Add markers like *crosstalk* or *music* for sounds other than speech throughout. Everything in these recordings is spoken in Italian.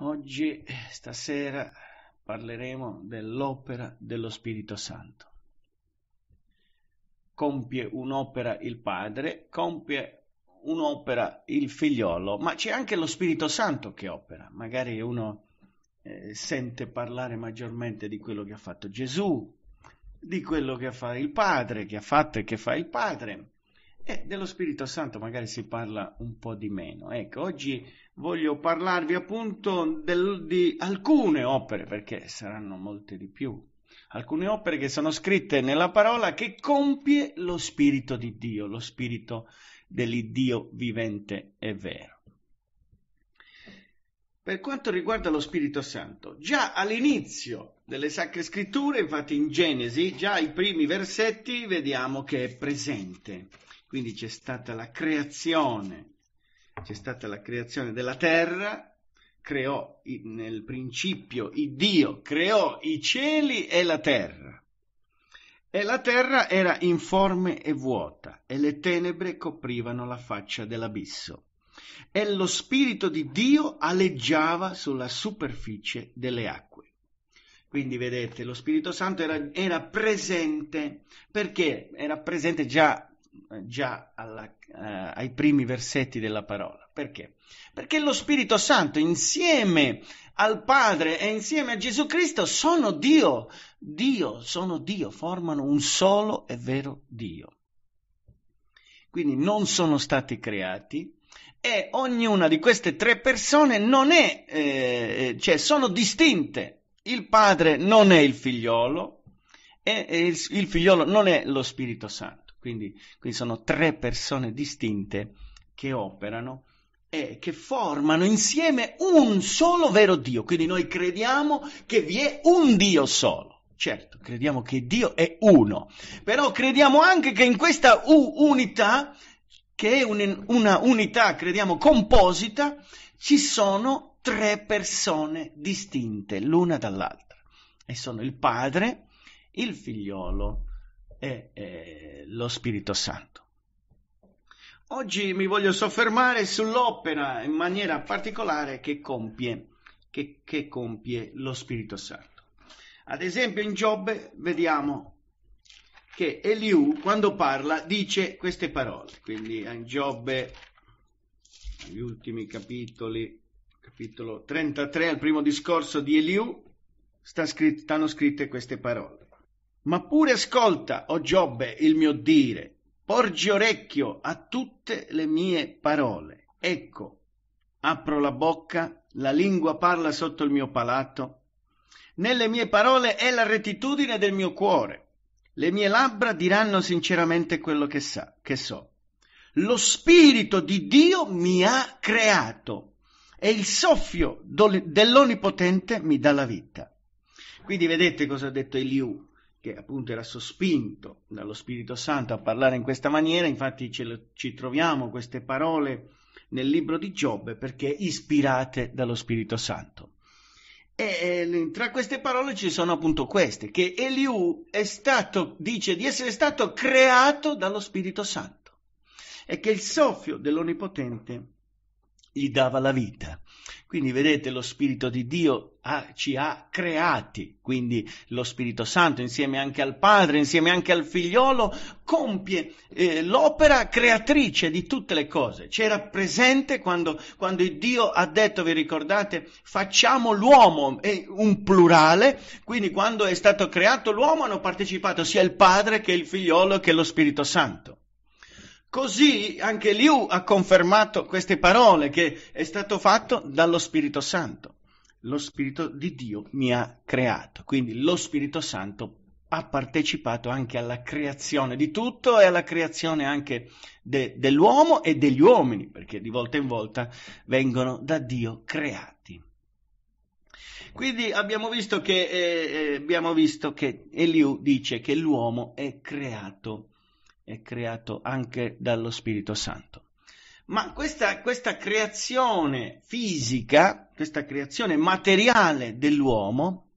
Oggi, stasera, parleremo dell'opera dello Spirito Santo. Compie un'opera il Padre, compie un'opera il Figliolo, ma c'è anche lo Spirito Santo che opera. Magari uno eh, sente parlare maggiormente di quello che ha fatto Gesù, di quello che fa il Padre, che ha fatto e che fa il Padre. E dello Spirito Santo magari si parla un po' di meno. Ecco, oggi voglio parlarvi appunto del, di alcune opere, perché saranno molte di più, alcune opere che sono scritte nella parola che compie lo Spirito di Dio, lo Spirito dell'Iddio vivente e vero. Per quanto riguarda lo Spirito Santo, già all'inizio delle Sacre Scritture, infatti in Genesi, già ai primi versetti vediamo che è presente. Quindi c'è stata la creazione c'è stata la creazione della terra, creò nel principio il Dio, creò i cieli e la terra. E la terra era informe e vuota, e le tenebre coprivano la faccia dell'abisso. E lo Spirito di Dio aleggiava sulla superficie delle acque. Quindi vedete, lo Spirito Santo era, era presente, perché era presente già eh, già alla, eh, ai primi versetti della parola. Perché? Perché lo Spirito Santo insieme al Padre e insieme a Gesù Cristo sono Dio, Dio, sono Dio, formano un solo e vero Dio. Quindi non sono stati creati e ognuna di queste tre persone non è, eh, eh, cioè sono distinte. Il Padre non è il figliolo e il, il figliolo non è lo Spirito Santo quindi, quindi sono tre persone distinte che operano e che formano insieme un solo vero Dio. Quindi noi crediamo che vi è un Dio solo. Certo, crediamo che Dio è uno, però crediamo anche che in questa unità, che è un, una unità, crediamo, composita, ci sono tre persone distinte l'una dall'altra. E sono il Padre, il Figliolo è eh, lo Spirito Santo. Oggi mi voglio soffermare sull'opera in maniera particolare che compie, che, che compie lo Spirito Santo. Ad esempio in Giobbe vediamo che Eliù quando parla dice queste parole, quindi in Giobbe, gli ultimi capitoli, capitolo 33 al primo discorso di Eliù, sta scritt- stanno scritte queste parole ma pure ascolta, o oh Giobbe, il mio dire, porgi orecchio a tutte le mie parole. Ecco, apro la bocca, la lingua parla sotto il mio palato, nelle mie parole è la rettitudine del mio cuore. Le mie labbra diranno sinceramente quello che, sa, che so. Lo spirito di Dio mi ha creato e il soffio dell'Onnipotente mi dà la vita. Quindi vedete cosa ha detto Eliù che appunto era sospinto dallo Spirito Santo a parlare in questa maniera, infatti ce, ci troviamo queste parole nel libro di Giobbe perché ispirate dallo Spirito Santo. E tra queste parole ci sono appunto queste, che Eliu è stato, dice di essere stato creato dallo Spirito Santo e che il soffio dell'Onnipotente gli dava la vita. Quindi vedete lo Spirito di Dio ha, ci ha creati, quindi lo Spirito Santo insieme anche al Padre, insieme anche al Figliolo, compie eh, l'opera creatrice di tutte le cose. C'era presente quando, quando Dio ha detto, vi ricordate, facciamo l'uomo, è un plurale, quindi quando è stato creato l'uomo hanno partecipato sia il Padre che il Figliolo che lo Spirito Santo. Così anche Liu ha confermato queste parole che è stato fatto dallo Spirito Santo. Lo Spirito di Dio mi ha creato, quindi lo Spirito Santo ha partecipato anche alla creazione di tutto e alla creazione anche de- dell'uomo e degli uomini, perché di volta in volta vengono da Dio creati. Quindi abbiamo visto che, eh, eh abbiamo visto che Eliu dice che l'uomo è creato è creato anche dallo Spirito Santo. Ma questa, questa creazione fisica, questa creazione materiale dell'uomo,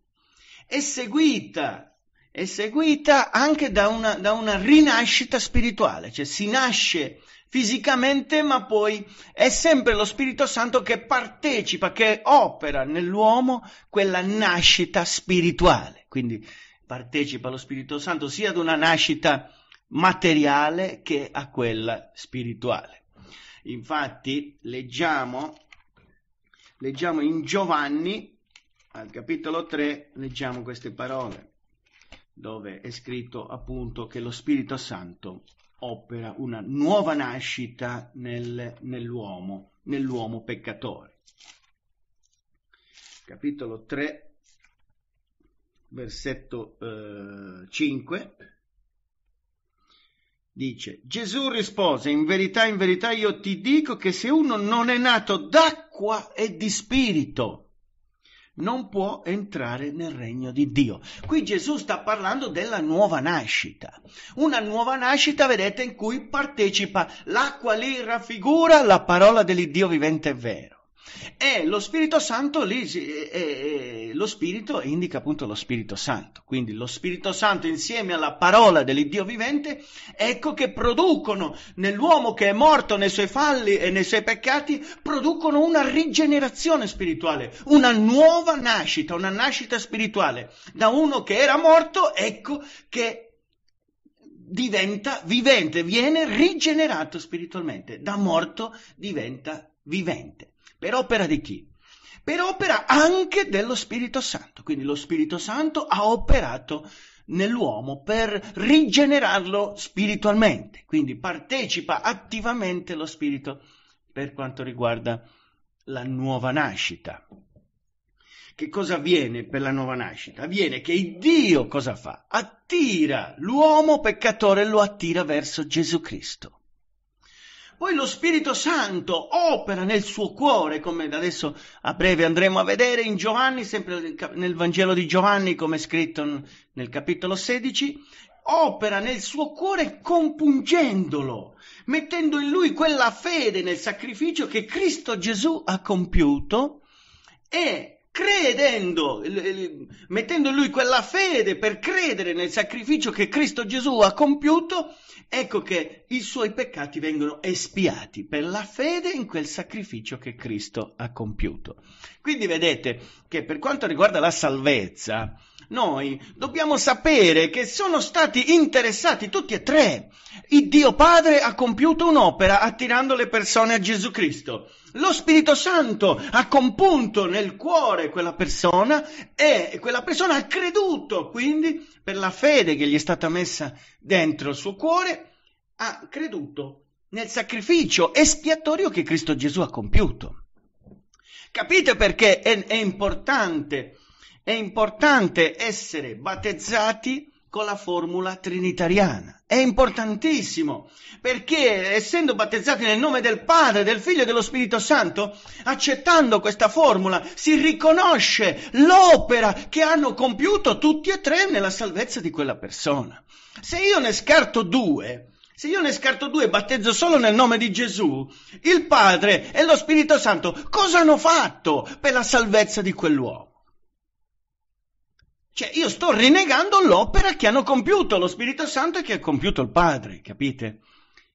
è seguita, è seguita anche da una, da una rinascita spirituale, cioè si nasce fisicamente, ma poi è sempre lo Spirito Santo che partecipa, che opera nell'uomo quella nascita spirituale. Quindi partecipa lo Spirito Santo sia ad una nascita materiale che a quella spirituale. Infatti leggiamo, leggiamo in Giovanni, al capitolo 3, leggiamo queste parole, dove è scritto appunto che lo Spirito Santo opera una nuova nascita nel, nell'uomo, nell'uomo peccatore. Capitolo 3, versetto eh, 5. Dice, Gesù rispose, in verità, in verità io ti dico che se uno non è nato d'acqua e di spirito, non può entrare nel regno di Dio. Qui Gesù sta parlando della nuova nascita, una nuova nascita, vedete, in cui partecipa l'acqua lì raffigura la parola dell'Iddio vivente e vero. E lo Spirito Santo lì, e, e, lo Spirito indica appunto lo Spirito Santo. Quindi lo Spirito Santo insieme alla parola dell'Iddio vivente, ecco che producono nell'uomo che è morto nei suoi falli e nei suoi peccati, producono una rigenerazione spirituale, una nuova nascita, una nascita spirituale. Da uno che era morto, ecco che diventa vivente, viene rigenerato spiritualmente, da morto diventa vivente. Per opera di chi? Per opera anche dello Spirito Santo. Quindi lo Spirito Santo ha operato nell'uomo per rigenerarlo spiritualmente. Quindi partecipa attivamente lo Spirito per quanto riguarda la nuova nascita. Che cosa avviene per la nuova nascita? Avviene che il Dio cosa fa? Attira l'uomo peccatore, lo attira verso Gesù Cristo. Poi lo Spirito Santo opera nel suo cuore, come adesso a breve andremo a vedere in Giovanni, sempre nel Vangelo di Giovanni, come è scritto nel capitolo 16, opera nel suo cuore compungendolo, mettendo in lui quella fede nel sacrificio che Cristo Gesù ha compiuto e credendo, mettendo in lui quella fede per credere nel sacrificio che Cristo Gesù ha compiuto, ecco che i suoi peccati vengono espiati per la fede in quel sacrificio che Cristo ha compiuto. Quindi vedete che per quanto riguarda la salvezza, noi dobbiamo sapere che sono stati interessati tutti e tre. Il Dio Padre ha compiuto un'opera attirando le persone a Gesù Cristo. Lo Spirito Santo ha compunto nel cuore quella persona e quella persona ha creduto, quindi per la fede che gli è stata messa dentro il suo cuore, ha creduto nel sacrificio espiatorio che Cristo Gesù ha compiuto. Capite perché è, è importante, è importante essere battezzati con la formula trinitariana. È importantissimo perché essendo battezzati nel nome del Padre, del Figlio e dello Spirito Santo, accettando questa formula si riconosce l'opera che hanno compiuto tutti e tre nella salvezza di quella persona. Se io ne scarto due, se io ne scarto due e battezzo solo nel nome di Gesù, il Padre e lo Spirito Santo cosa hanno fatto per la salvezza di quell'uomo? Cioè, io sto rinnegando l'opera che hanno compiuto lo Spirito Santo e che ha compiuto il Padre, capite?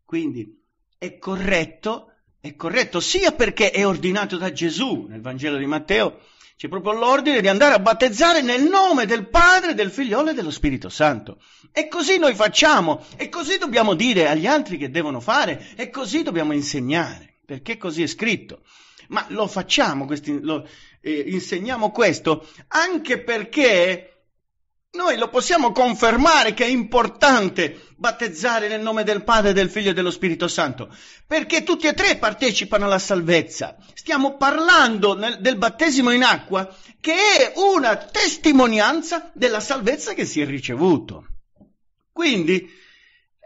Quindi è corretto, è corretto sia perché è ordinato da Gesù nel Vangelo di Matteo, c'è proprio l'ordine di andare a battezzare nel nome del Padre, del Figliolo e dello Spirito Santo. E così noi facciamo, e così dobbiamo dire agli altri che devono fare, e così dobbiamo insegnare perché così è scritto. Ma lo facciamo, questi, lo, eh, insegniamo questo anche perché noi lo possiamo confermare che è importante battezzare nel nome del Padre, del Figlio e dello Spirito Santo, perché tutti e tre partecipano alla salvezza. Stiamo parlando nel, del battesimo in acqua che è una testimonianza della salvezza che si è ricevuto. Quindi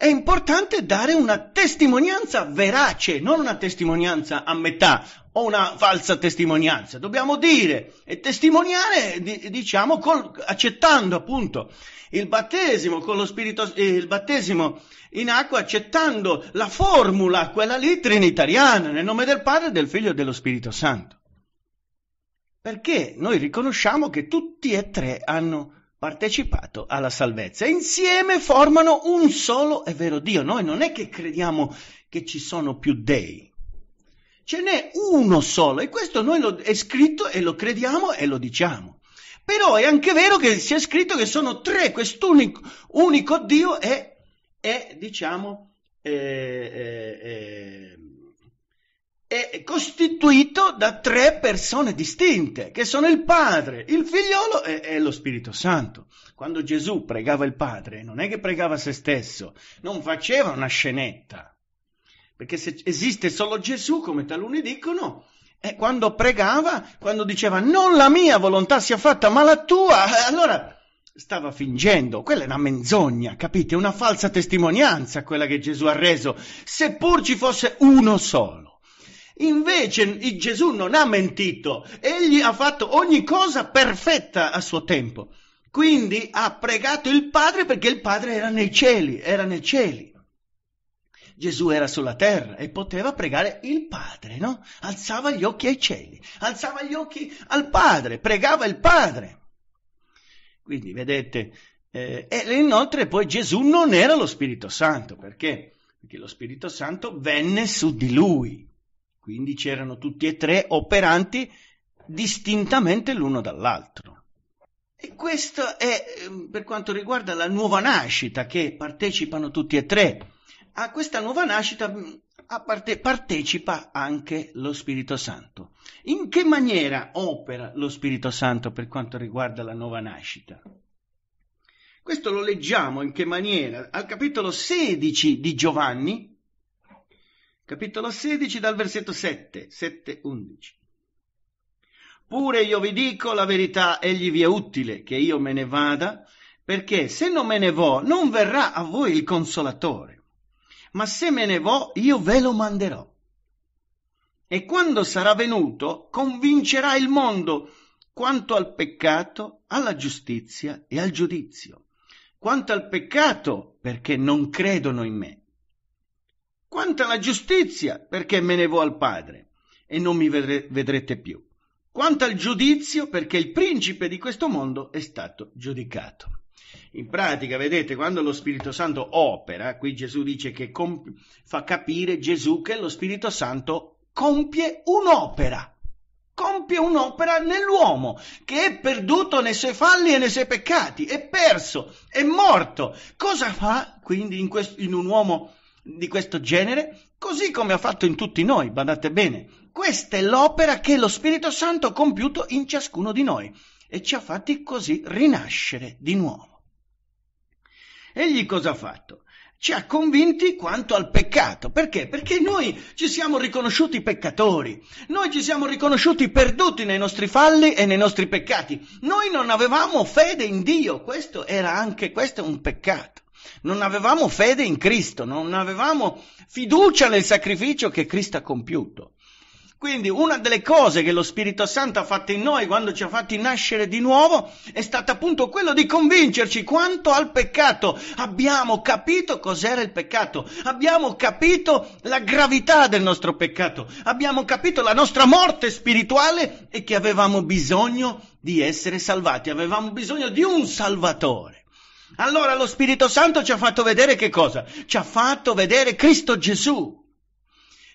è importante dare una testimonianza verace, non una testimonianza a metà o una falsa testimonianza. Dobbiamo dire e testimoniare, diciamo, col, accettando appunto il battesimo con lo spirito, eh, il battesimo in acqua, accettando la formula, quella lì trinitariana, nel nome del Padre, del Figlio e dello Spirito Santo. Perché noi riconosciamo che tutti e tre hanno partecipato alla salvezza. Insieme formano un solo e vero Dio. Noi non è che crediamo che ci sono più dei. Ce n'è uno solo e questo noi lo, è scritto e lo crediamo e lo diciamo. Però è anche vero che si è scritto che sono tre, quest'unico unico Dio è, è diciamo, è, eh, eh, eh è costituito da tre persone distinte, che sono il Padre, il Figliolo e, e, lo Spirito Santo. Quando Gesù pregava il Padre, non è che pregava se stesso, non faceva una scenetta, perché se esiste solo Gesù, come taluni dicono, e quando pregava, quando diceva non la mia volontà sia fatta, ma la tua, *laughs* allora stava fingendo, quella è una menzogna, capite? Una falsa testimonianza quella che Gesù ha reso, seppur ci fosse uno solo Invece Gesù non ha mentito, egli ha fatto ogni cosa perfetta a suo tempo. Quindi ha pregato il Padre perché il Padre era nei cieli, era nei cieli. Gesù era sulla terra e poteva pregare il Padre, no? Alzava gli occhi ai cieli, alzava gli occhi al Padre, pregava il Padre. Quindi vedete, eh, e inoltre poi Gesù non era lo Spirito Santo, perché? Perché lo Spirito Santo venne su di lui, quindi c'erano tutti e tre operanti distintamente l'uno dall'altro. E questo è ehm, per quanto riguarda la nuova nascita che partecipano tutti e tre. A questa nuova nascita parte, partecipa anche lo Spirito Santo. In che maniera opera lo Spirito Santo per quanto riguarda la nuova nascita? Questo lo leggiamo in che maniera al capitolo 16 di Giovanni, Capitolo 16 dal versetto 7, 7, 11. Pure io vi dico la verità, egli vi è utile che io me ne vada, perché se non me ne vo, non verrà a voi il consolatore, ma se me ne vo, io ve lo manderò. E quando sarà venuto, convincerà il mondo quanto al peccato, alla giustizia e al giudizio. Quanto al peccato, perché non credono in me quanta la giustizia, perché me ne vo al Padre e non mi vedre, vedrete più, quanto al giudizio, perché il principe di questo mondo è stato giudicato. In pratica, vedete, quando lo Spirito Santo opera, qui Gesù dice che comp- fa capire Gesù che lo Spirito Santo compie un'opera, compie un'opera nell'uomo che è perduto nei suoi falli e nei suoi peccati, è perso, è morto. Cosa fa quindi in, quest- in un uomo di questo genere, così come ha fatto in tutti noi, badate bene. Questa è l'opera che lo Spirito Santo ha compiuto in ciascuno di noi e ci ha fatti così rinascere di nuovo. Egli cosa ha fatto? Ci ha convinti quanto al peccato. Perché? Perché noi ci siamo riconosciuti peccatori, noi ci siamo riconosciuti perduti nei nostri falli e nei nostri peccati. Noi non avevamo fede in Dio, questo era anche questo è un peccato non avevamo fede in Cristo, non avevamo fiducia nel sacrificio che Cristo ha compiuto. Quindi una delle cose che lo Spirito Santo ha fatto in noi quando ci ha fatti nascere di nuovo è stata appunto quello di convincerci quanto al peccato. Abbiamo capito cos'era il peccato, abbiamo capito la gravità del nostro peccato, abbiamo capito la nostra morte spirituale e che avevamo bisogno di essere salvati, avevamo bisogno di un salvatore. Allora lo Spirito Santo ci ha fatto vedere che cosa? Ci ha fatto vedere Cristo Gesù.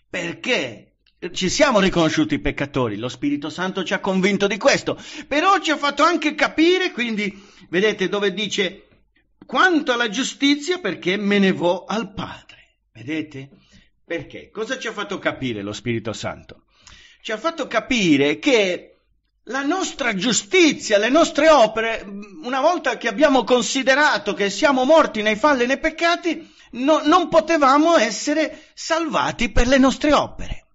Perché ci siamo riconosciuti peccatori, lo Spirito Santo ci ha convinto di questo, però ci ha fatto anche capire, quindi vedete dove dice quanto alla giustizia perché me ne vo al Padre. Vedete? Perché? Cosa ci ha fatto capire lo Spirito Santo? Ci ha fatto capire che la nostra giustizia, le nostre opere, una volta che abbiamo considerato che siamo morti nei falli e nei peccati, no, non potevamo essere salvati per le nostre opere,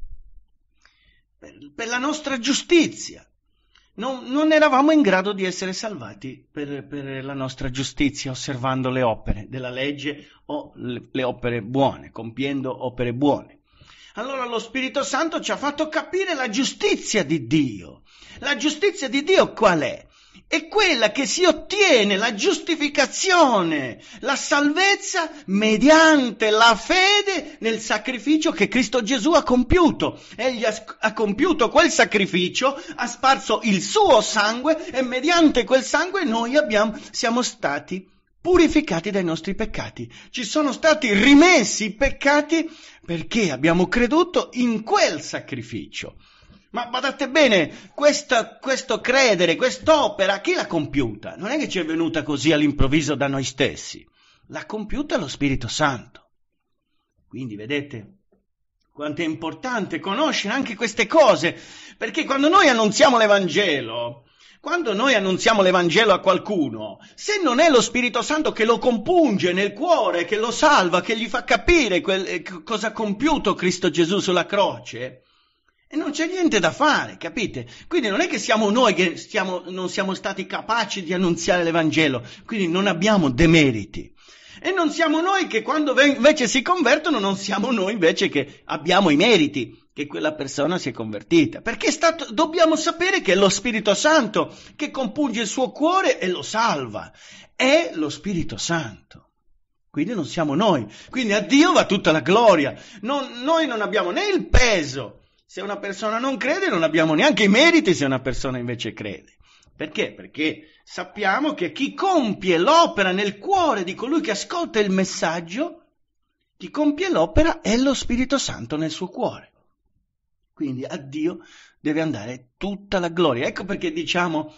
per, per la nostra giustizia. Non, non, eravamo in grado di essere salvati per, per, la nostra giustizia osservando le opere della legge o le, le opere buone, compiendo opere buone. Allora lo Spirito Santo ci ha fatto capire la giustizia di Dio la giustizia di Dio qual è? È quella che si ottiene la giustificazione, la salvezza mediante la fede nel sacrificio che Cristo Gesù ha compiuto. Egli ha, ha compiuto quel sacrificio, ha sparso il suo sangue e mediante quel sangue noi abbiamo, siamo stati purificati dai nostri peccati. Ci sono stati rimessi i peccati perché abbiamo creduto in quel sacrificio. Ma badate bene, questa, questo credere, quest'opera, chi l'ha compiuta? Non è che ci è venuta così all'improvviso da noi stessi, l'ha compiuta lo Spirito Santo. Quindi vedete quanto è importante conoscere anche queste cose, perché quando noi annunziamo l'Evangelo, quando noi annunziamo l'Evangelo a qualcuno, se non è lo Spirito Santo che lo compunge nel cuore, che lo salva, che gli fa capire quel, eh, cosa ha compiuto Cristo Gesù sulla croce, e non c'è niente da fare, capite? Quindi non è che siamo noi che stiamo, non siamo stati capaci di annunziare l'Evangelo, quindi non abbiamo demeriti. E non siamo noi che quando invece si convertono, non siamo noi invece che abbiamo i meriti che quella persona si è convertita. Perché stato, dobbiamo sapere che è lo Spirito Santo che compunge il suo cuore e lo salva. È lo Spirito Santo. Quindi non siamo noi. Quindi a Dio va tutta la gloria. Non, noi non abbiamo né il peso se una persona non crede non abbiamo neanche i meriti se una persona invece crede. Perché? Perché sappiamo che chi compie l'opera nel cuore di colui che ascolta il messaggio, chi compie l'opera è lo Spirito Santo nel suo cuore. Quindi a Dio deve andare tutta la gloria. Ecco perché diciamo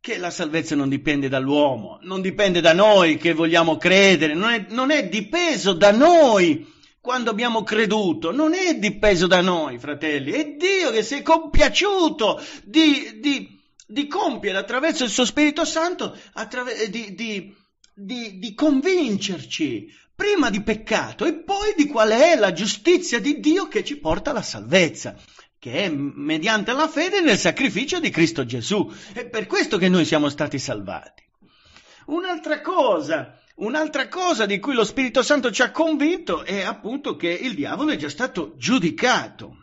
che la salvezza non dipende dall'uomo, non dipende da noi che vogliamo credere, non è, non è dipeso da noi quando abbiamo creduto, non è dipeso da noi, fratelli, è Dio che si è compiaciuto di, di, di compiere attraverso il suo Spirito Santo, attraver- eh, di, di convincerci prima di peccato e poi di qual è la giustizia di Dio che ci porta alla salvezza che è mediante la fede nel sacrificio di Cristo Gesù. È per questo che noi siamo stati salvati. Un'altra cosa Un'altra cosa di cui lo Spirito Santo ci ha convinto è appunto che il diavolo è già stato giudicato.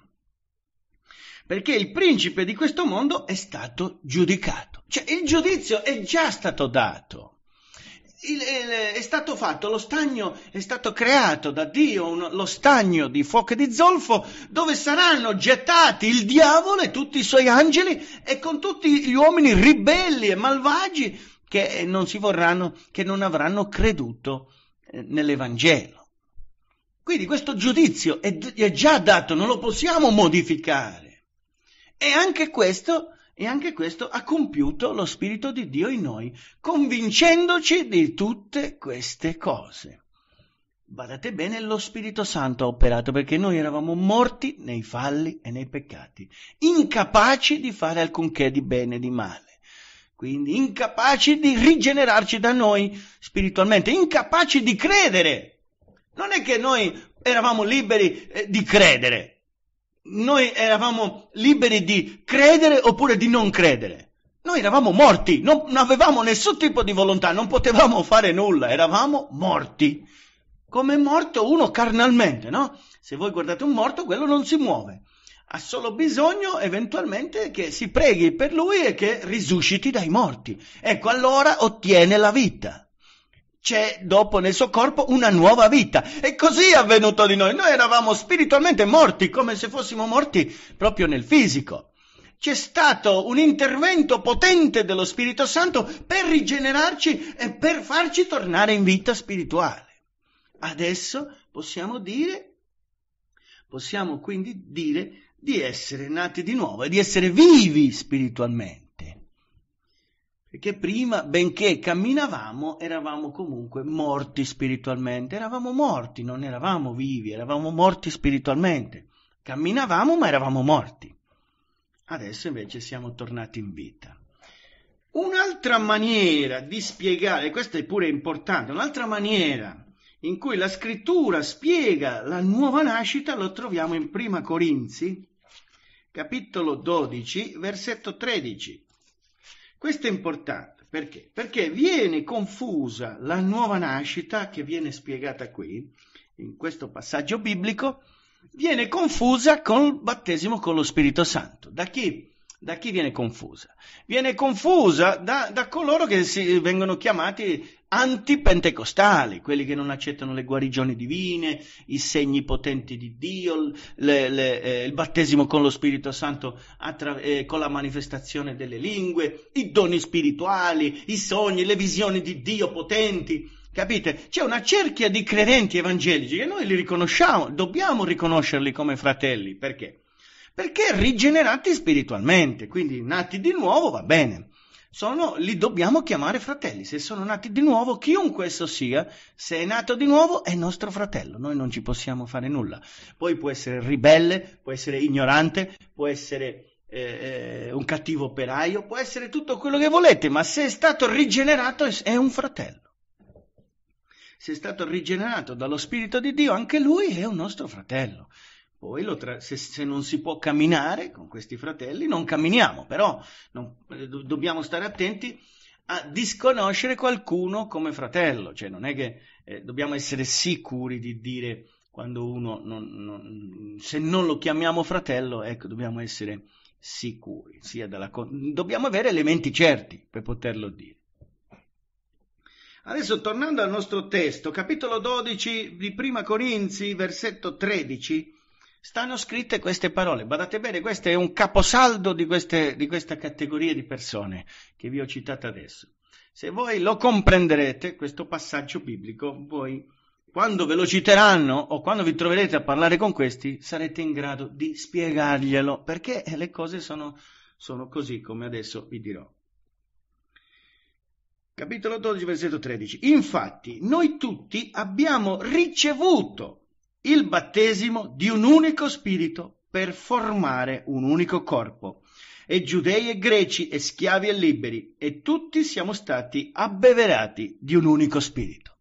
Perché il principe di questo mondo è stato giudicato. Cioè il giudizio è già stato dato. Il, il, è stato fatto, lo stagno è stato creato da Dio, un, lo stagno di fuoco e di zolfo, dove saranno gettati il diavolo e tutti i suoi angeli e con tutti gli uomini ribelli e malvagi che eh, non, vorranno, che non avranno creduto eh, nell'Evangelo. Quindi questo giudizio è, è già dato, non lo possiamo modificare. E anche questo e anche questo ha compiuto lo Spirito di Dio in noi, convincendoci di tutte queste cose. Guardate bene, lo Spirito Santo ha operato perché noi eravamo morti nei falli e nei peccati, incapaci di fare alcunché di bene e di male quindi incapaci di rigenerarci da noi spiritualmente, incapaci di credere. Non è che noi eravamo liberi eh, di credere, noi eravamo liberi di credere oppure di non credere. Noi eravamo morti, non, non avevamo nessun tipo di volontà, non potevamo fare nulla, eravamo morti. Come è morto uno carnalmente, no? Se voi guardate un morto, quello non si muove ha solo bisogno eventualmente che si preghi per lui e che risusciti dai morti. Ecco, allora ottiene la vita. C'è dopo nel suo corpo una nuova vita. E così è avvenuto di noi. Noi eravamo spiritualmente morti, come se fossimo morti proprio nel fisico. C'è stato un intervento potente dello Spirito Santo per rigenerarci e per farci tornare in vita spirituale. Adesso possiamo dire, possiamo quindi dire di essere nati di nuovo e di essere vivi spiritualmente. Perché prima, benché camminavamo, eravamo comunque morti spiritualmente, eravamo morti, non eravamo vivi, eravamo morti spiritualmente. Camminavamo ma eravamo morti. Adesso invece siamo tornati in vita. Un'altra maniera di spiegare, questo è pure importante, un'altra maniera in cui la scrittura spiega la nuova nascita lo troviamo in Prima Corinzi capitolo 12, versetto 13. Questo è importante perché? Perché viene confusa la nuova nascita che viene spiegata qui, in questo passaggio biblico, viene confusa col battesimo con lo Spirito Santo. Da chi? Da chi viene confusa? Viene confusa da, da coloro che si, vengono chiamati antipentecostali, quelli che non accettano le guarigioni divine, i segni potenti di Dio, le, le, eh, il battesimo con lo Spirito Santo attra- eh, con la manifestazione delle lingue, i doni spirituali, i sogni, le visioni di Dio potenti. Capite? C'è una cerchia di credenti evangelici che noi li riconosciamo, dobbiamo riconoscerli come fratelli. Perché? Perché rigenerati spiritualmente, quindi nati di nuovo va bene sono, li dobbiamo chiamare fratelli, se sono nati di nuovo, chiunque esso sia, se è nato di nuovo è nostro fratello, noi non ci possiamo fare nulla. Poi può essere ribelle, può essere ignorante, può essere eh, eh un cattivo operaio, può essere tutto quello che volete, ma se è stato rigenerato è un fratello. Se è stato rigenerato dallo Spirito di Dio, anche lui è un nostro fratello. Poi tra- se, se, non si può camminare con questi fratelli, non camminiamo, però non, eh, do- dobbiamo stare attenti a disconoscere qualcuno come fratello, cioè non è che eh, dobbiamo essere sicuri di dire quando uno, non, non, se non lo chiamiamo fratello, ecco, dobbiamo essere sicuri, con- dobbiamo avere elementi certi per poterlo dire. Adesso tornando al nostro testo, capitolo 12 di Prima Corinzi, versetto 13, stanno scritte queste parole. Badate bene, questo è un caposaldo di, queste, di questa categoria di persone che vi ho citato adesso. Se voi lo comprenderete, questo passaggio biblico, voi quando ve lo citeranno o quando vi troverete a parlare con questi, sarete in grado di spiegarglielo, perché le cose sono, sono così come adesso vi dirò. Capitolo 12, versetto 13. Infatti, noi tutti abbiamo ricevuto il battesimo di un unico spirito per formare un unico corpo. E giudei e greci e schiavi e liberi, e tutti siamo stati abbeverati di un unico spirito.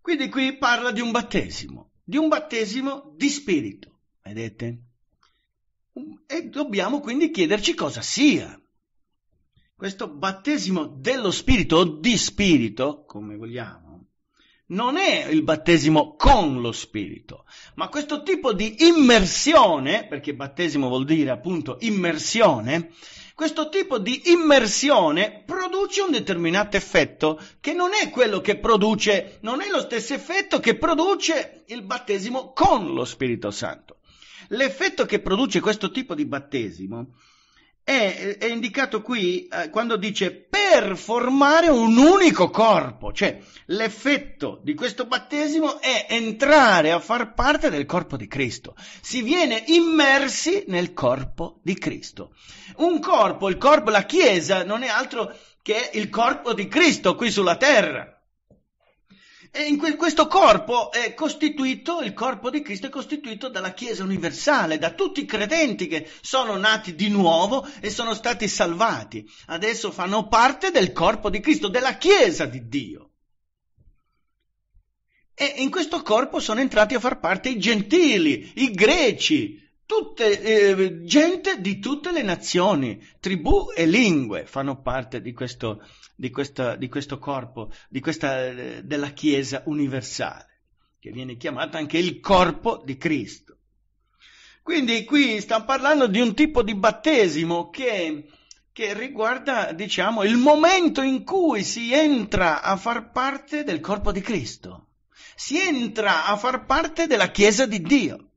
Quindi qui parla di un battesimo, di un battesimo di spirito, vedete? E dobbiamo quindi chiederci cosa sia. Questo battesimo dello spirito o di spirito, come vogliamo non è il battesimo con lo Spirito, ma questo tipo di immersione, perché battesimo vuol dire appunto immersione, questo tipo di immersione produce un determinato effetto che non è quello che produce, non è lo stesso effetto che produce il battesimo con lo Spirito Santo. L'effetto che produce questo tipo di battesimo è, è indicato qui eh, quando dice per formare un unico corpo, cioè l'effetto di questo battesimo è entrare a far parte del corpo di Cristo, si viene immersi nel corpo di Cristo. Un corpo, il corpo, la Chiesa non è altro che il corpo di Cristo qui sulla terra. E in que- questo corpo è costituito, il corpo di Cristo è costituito dalla Chiesa universale, da tutti i credenti che sono nati di nuovo e sono stati salvati. Adesso fanno parte del corpo di Cristo, della Chiesa di Dio. E in questo corpo sono entrati a far parte i gentili, i greci, tutte, eh, gente di tutte le nazioni, tribù e lingue fanno parte di questo corpo di, questa, di questo corpo, di questa, eh, della Chiesa universale, che viene chiamata anche il corpo di Cristo. Quindi qui stiamo parlando di un tipo di battesimo che, che riguarda, diciamo, il momento in cui si entra a far parte del corpo di Cristo, si entra a far parte della Chiesa di Dio.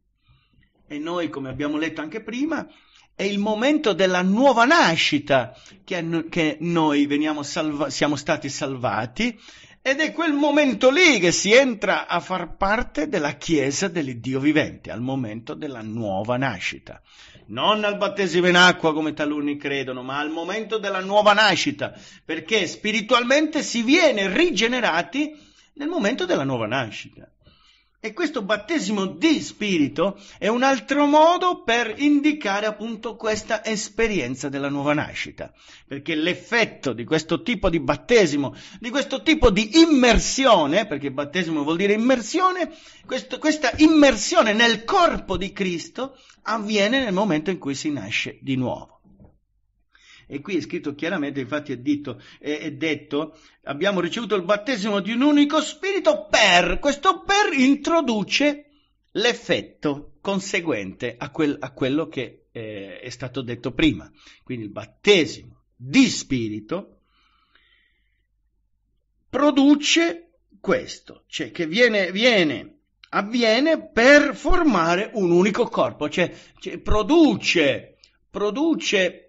E noi, come abbiamo letto anche prima, è il momento della nuova nascita che, no, che noi salva- siamo stati salvati ed è quel momento lì che si entra a far parte della Chiesa dell'Iddio vivente, al momento della nuova nascita. Non al battesimo in acqua come taluni credono, ma al momento della nuova nascita, perché spiritualmente si viene rigenerati nel momento della nuova nascita. E questo battesimo di spirito è un altro modo per indicare appunto questa esperienza della nuova nascita, perché l'effetto di questo tipo di battesimo, di questo tipo di immersione, perché battesimo vuol dire immersione, questo, questa immersione nel corpo di Cristo avviene nel momento in cui si nasce di nuovo. E qui è scritto chiaramente, infatti è, detto, è, è detto abbiamo ricevuto il battesimo di un unico spirito per, questo per introduce l'effetto conseguente a, quel, a quello che eh, è stato detto prima. Quindi il battesimo di spirito produce questo, cioè che viene, viene avviene per formare un unico corpo, cioè, cioè produce, produce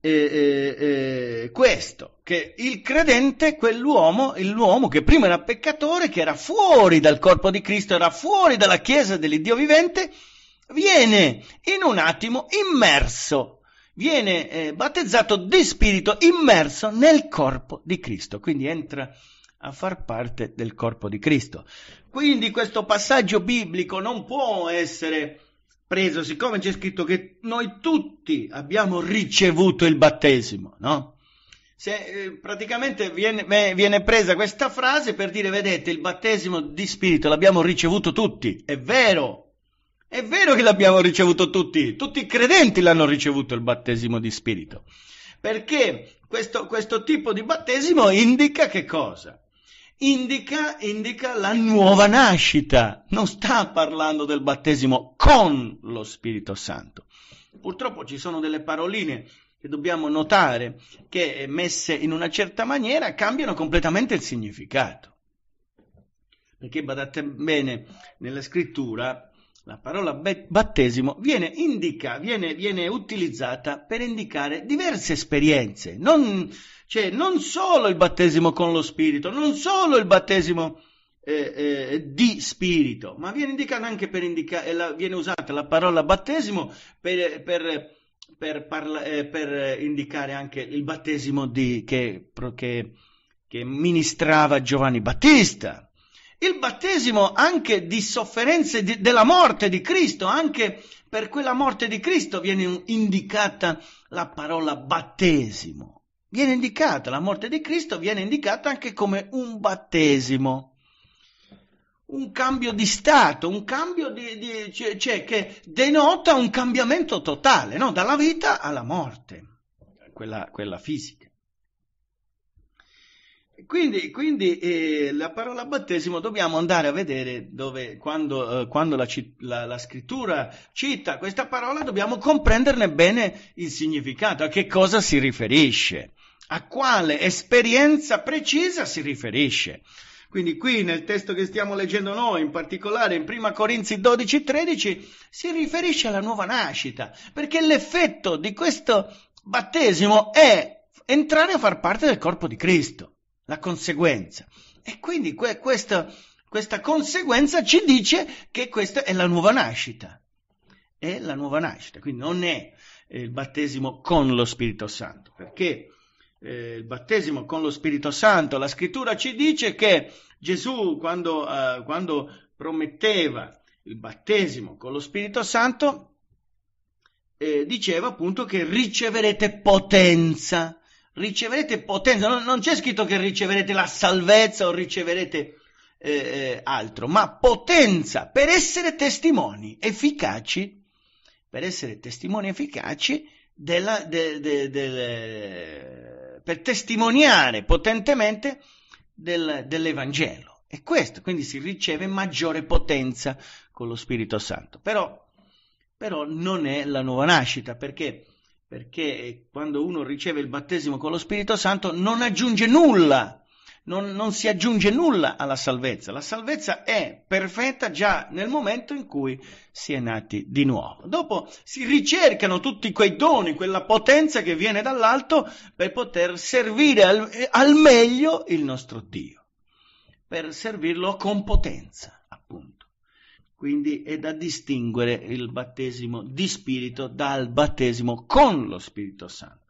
eh, eh, questo, che il credente, quell'uomo, l'uomo che prima era peccatore, che era fuori dal corpo di Cristo, era fuori dalla Chiesa dell'Iddio vivente, viene in un attimo immerso, viene eh, battezzato di spirito, immerso nel corpo di Cristo, quindi entra a far parte del corpo di Cristo. Quindi questo passaggio biblico non può essere preso, siccome c'è scritto che noi tutti abbiamo ricevuto il battesimo, no? Se, eh, praticamente viene, viene, presa questa frase per dire, vedete, il battesimo di spirito l'abbiamo ricevuto tutti, è vero, è vero che l'abbiamo ricevuto tutti, tutti i credenti l'hanno ricevuto il battesimo di spirito, perché questo, questo tipo di battesimo indica che cosa? indica, indica la nuova nascita, non sta parlando del battesimo con lo Spirito Santo. Purtroppo ci sono delle paroline che dobbiamo notare che eh, messe in una certa maniera cambiano completamente il significato. Perché badate bene, nella scrittura la parola battesimo viene, indica, viene, viene utilizzata per indicare diverse esperienze, non cioè non solo il battesimo con lo Spirito, non solo il battesimo eh, eh, di Spirito, ma viene indicata anche per indicare, eh, viene usata la parola battesimo per, per, per, parla, eh, per indicare anche il battesimo di, che, che, che ministrava Giovanni Battista il battesimo anche di sofferenze di, della morte di Cristo, anche per quella morte di Cristo viene indicata la parola battesimo viene indicata, la morte di Cristo viene indicata anche come un battesimo, un cambio di stato, un cambio di, di, cioè, cioè, che denota un cambiamento totale, no? dalla vita alla morte, quella, quella fisica. Quindi, quindi eh, la parola battesimo dobbiamo andare a vedere dove, quando, eh, quando la, la, la, scrittura cita questa parola dobbiamo comprenderne bene il significato, a che cosa si riferisce a quale esperienza precisa si riferisce. Quindi qui nel testo che stiamo leggendo noi, in particolare in 1 Corinzi 12-13, si riferisce alla nuova nascita, perché l'effetto di questo battesimo è entrare a far parte del corpo di Cristo, la conseguenza. E quindi que- questa, questa conseguenza ci dice che questa è la nuova nascita. È la nuova nascita, quindi non è eh, il battesimo con lo Spirito Santo, perché eh, il battesimo con lo Spirito Santo. La scrittura ci dice che Gesù, quando, eh, quando prometteva il battesimo con lo Spirito Santo, eh, diceva appunto che riceverete potenza. Riceverete potenza, non, non c'è scritto che riceverete la salvezza o riceverete eh, eh, altro, ma potenza per essere testimoni efficaci, per essere testimoni efficaci della, de, de, de, per testimoniare potentemente del, dell'Evangelo. E questo, quindi si riceve maggiore potenza con lo Spirito Santo. Però, però non è la nuova nascita, perché? Perché quando uno riceve il battesimo con lo Spirito Santo non aggiunge nulla non, non si aggiunge nulla alla salvezza, la salvezza è perfetta già nel momento in cui si è nati di nuovo. Dopo si ricercano tutti quei doni, quella potenza che viene dall'alto per poter servire al, al meglio il nostro Dio, per servirlo con potenza, appunto. Quindi è da distinguere il battesimo di spirito dal battesimo con lo Spirito Santo.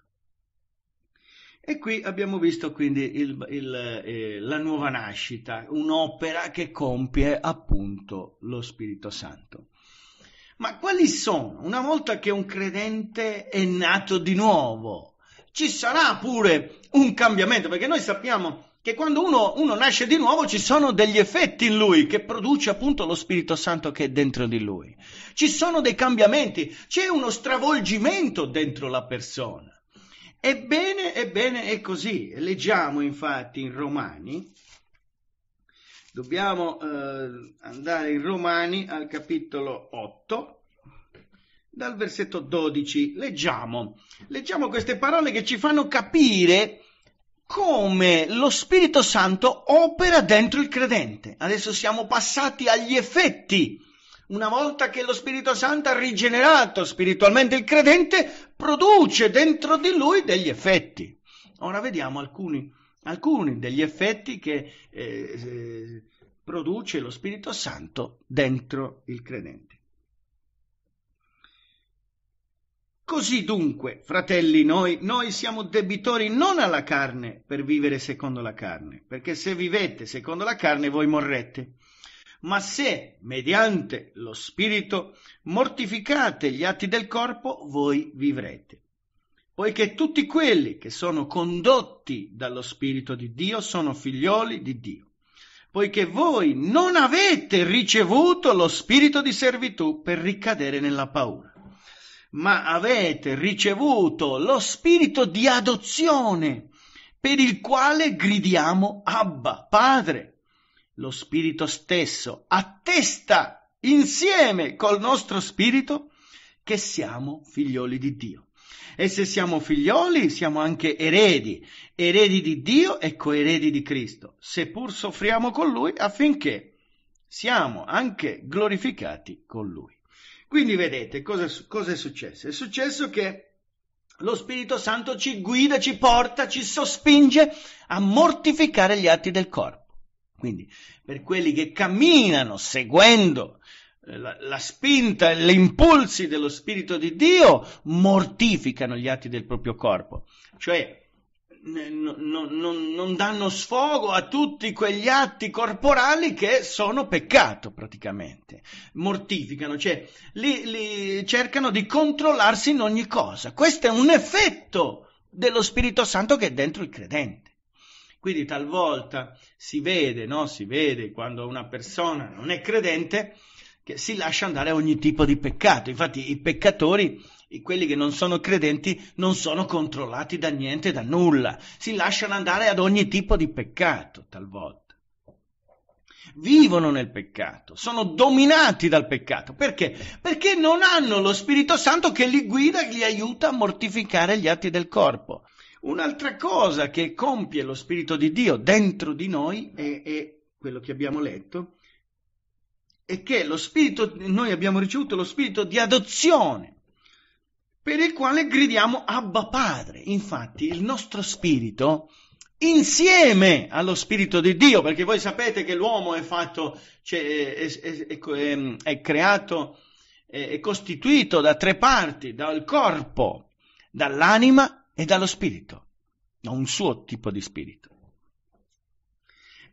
E qui abbiamo visto quindi il, il, eh, la nuova nascita, un'opera che compie appunto lo Spirito Santo. Ma quali sono? Una volta che un credente è nato di nuovo, ci sarà pure un cambiamento, perché noi sappiamo che quando uno, uno nasce di nuovo ci sono degli effetti in lui che produce appunto lo Spirito Santo che è dentro di lui. Ci sono dei cambiamenti, c'è uno stravolgimento dentro la persona. Ebbene, ebbene è così. Leggiamo infatti in Romani, dobbiamo eh, andare in Romani al capitolo 8, dal versetto 12. Leggiamo, leggiamo queste parole che ci fanno capire come lo Spirito Santo opera dentro il credente. Adesso siamo passati agli effetti una volta che lo Spirito Santo ha rigenerato spiritualmente il credente, produce dentro di lui degli effetti. Ora vediamo alcuni, alcuni degli effetti che eh, eh, produce lo Spirito Santo dentro il credente. Così dunque, fratelli, noi, noi, siamo debitori non alla carne per vivere secondo la carne, perché se vivete secondo la carne voi morrete ma se, mediante lo spirito, mortificate gli atti del corpo, voi vivrete. Poiché tutti quelli che sono condotti dallo spirito di Dio sono figlioli di Dio. Poiché voi non avete ricevuto lo spirito di servitù per ricadere nella paura, ma avete ricevuto lo spirito di adozione, per il quale gridiamo Abba, Padre lo Spirito stesso attesta insieme col nostro Spirito che siamo figlioli di Dio. E se siamo figlioli, siamo anche eredi, eredi di Dio e coeredi di Cristo, seppur soffriamo con Lui affinché siamo anche glorificati con Lui. Quindi vedete cosa, cosa è successo? È successo che lo Spirito Santo ci guida, ci porta, ci sospinge a mortificare gli atti del corpo. Quindi per quelli che camminano seguendo eh, la, la spinta, gli impulsi dello Spirito di Dio, mortificano gli atti del proprio corpo. Cioè non, non, non danno sfogo a tutti quegli atti corporali che sono peccato praticamente, mortificano, cioè li, li cercano di controllarsi in ogni cosa. Questo è un effetto dello Spirito Santo che è dentro il credente. Quindi talvolta si vede, no? si vede quando una persona non è credente che si lascia andare a ogni tipo di peccato. Infatti i peccatori, quelli che non sono credenti, non sono controllati da niente, da nulla. Si lasciano andare ad ogni tipo di peccato talvolta vivono nel peccato, sono dominati dal peccato. Perché? Perché non hanno lo Spirito Santo che li guida e li aiuta a mortificare gli atti del corpo. Un'altra cosa che compie lo Spirito di Dio dentro di noi è, è quello che abbiamo letto, è che lo Spirito, noi abbiamo ricevuto lo Spirito di adozione, per il quale gridiamo Abba Padre. Infatti il nostro Spirito, insieme allo Spirito di Dio, perché voi sapete che l'uomo è fatto, cioè, è, è, è, è, ehm, creato, è costituito da tre parti, dal corpo, dall'anima è dallo spirito, da un suo tipo di spirito.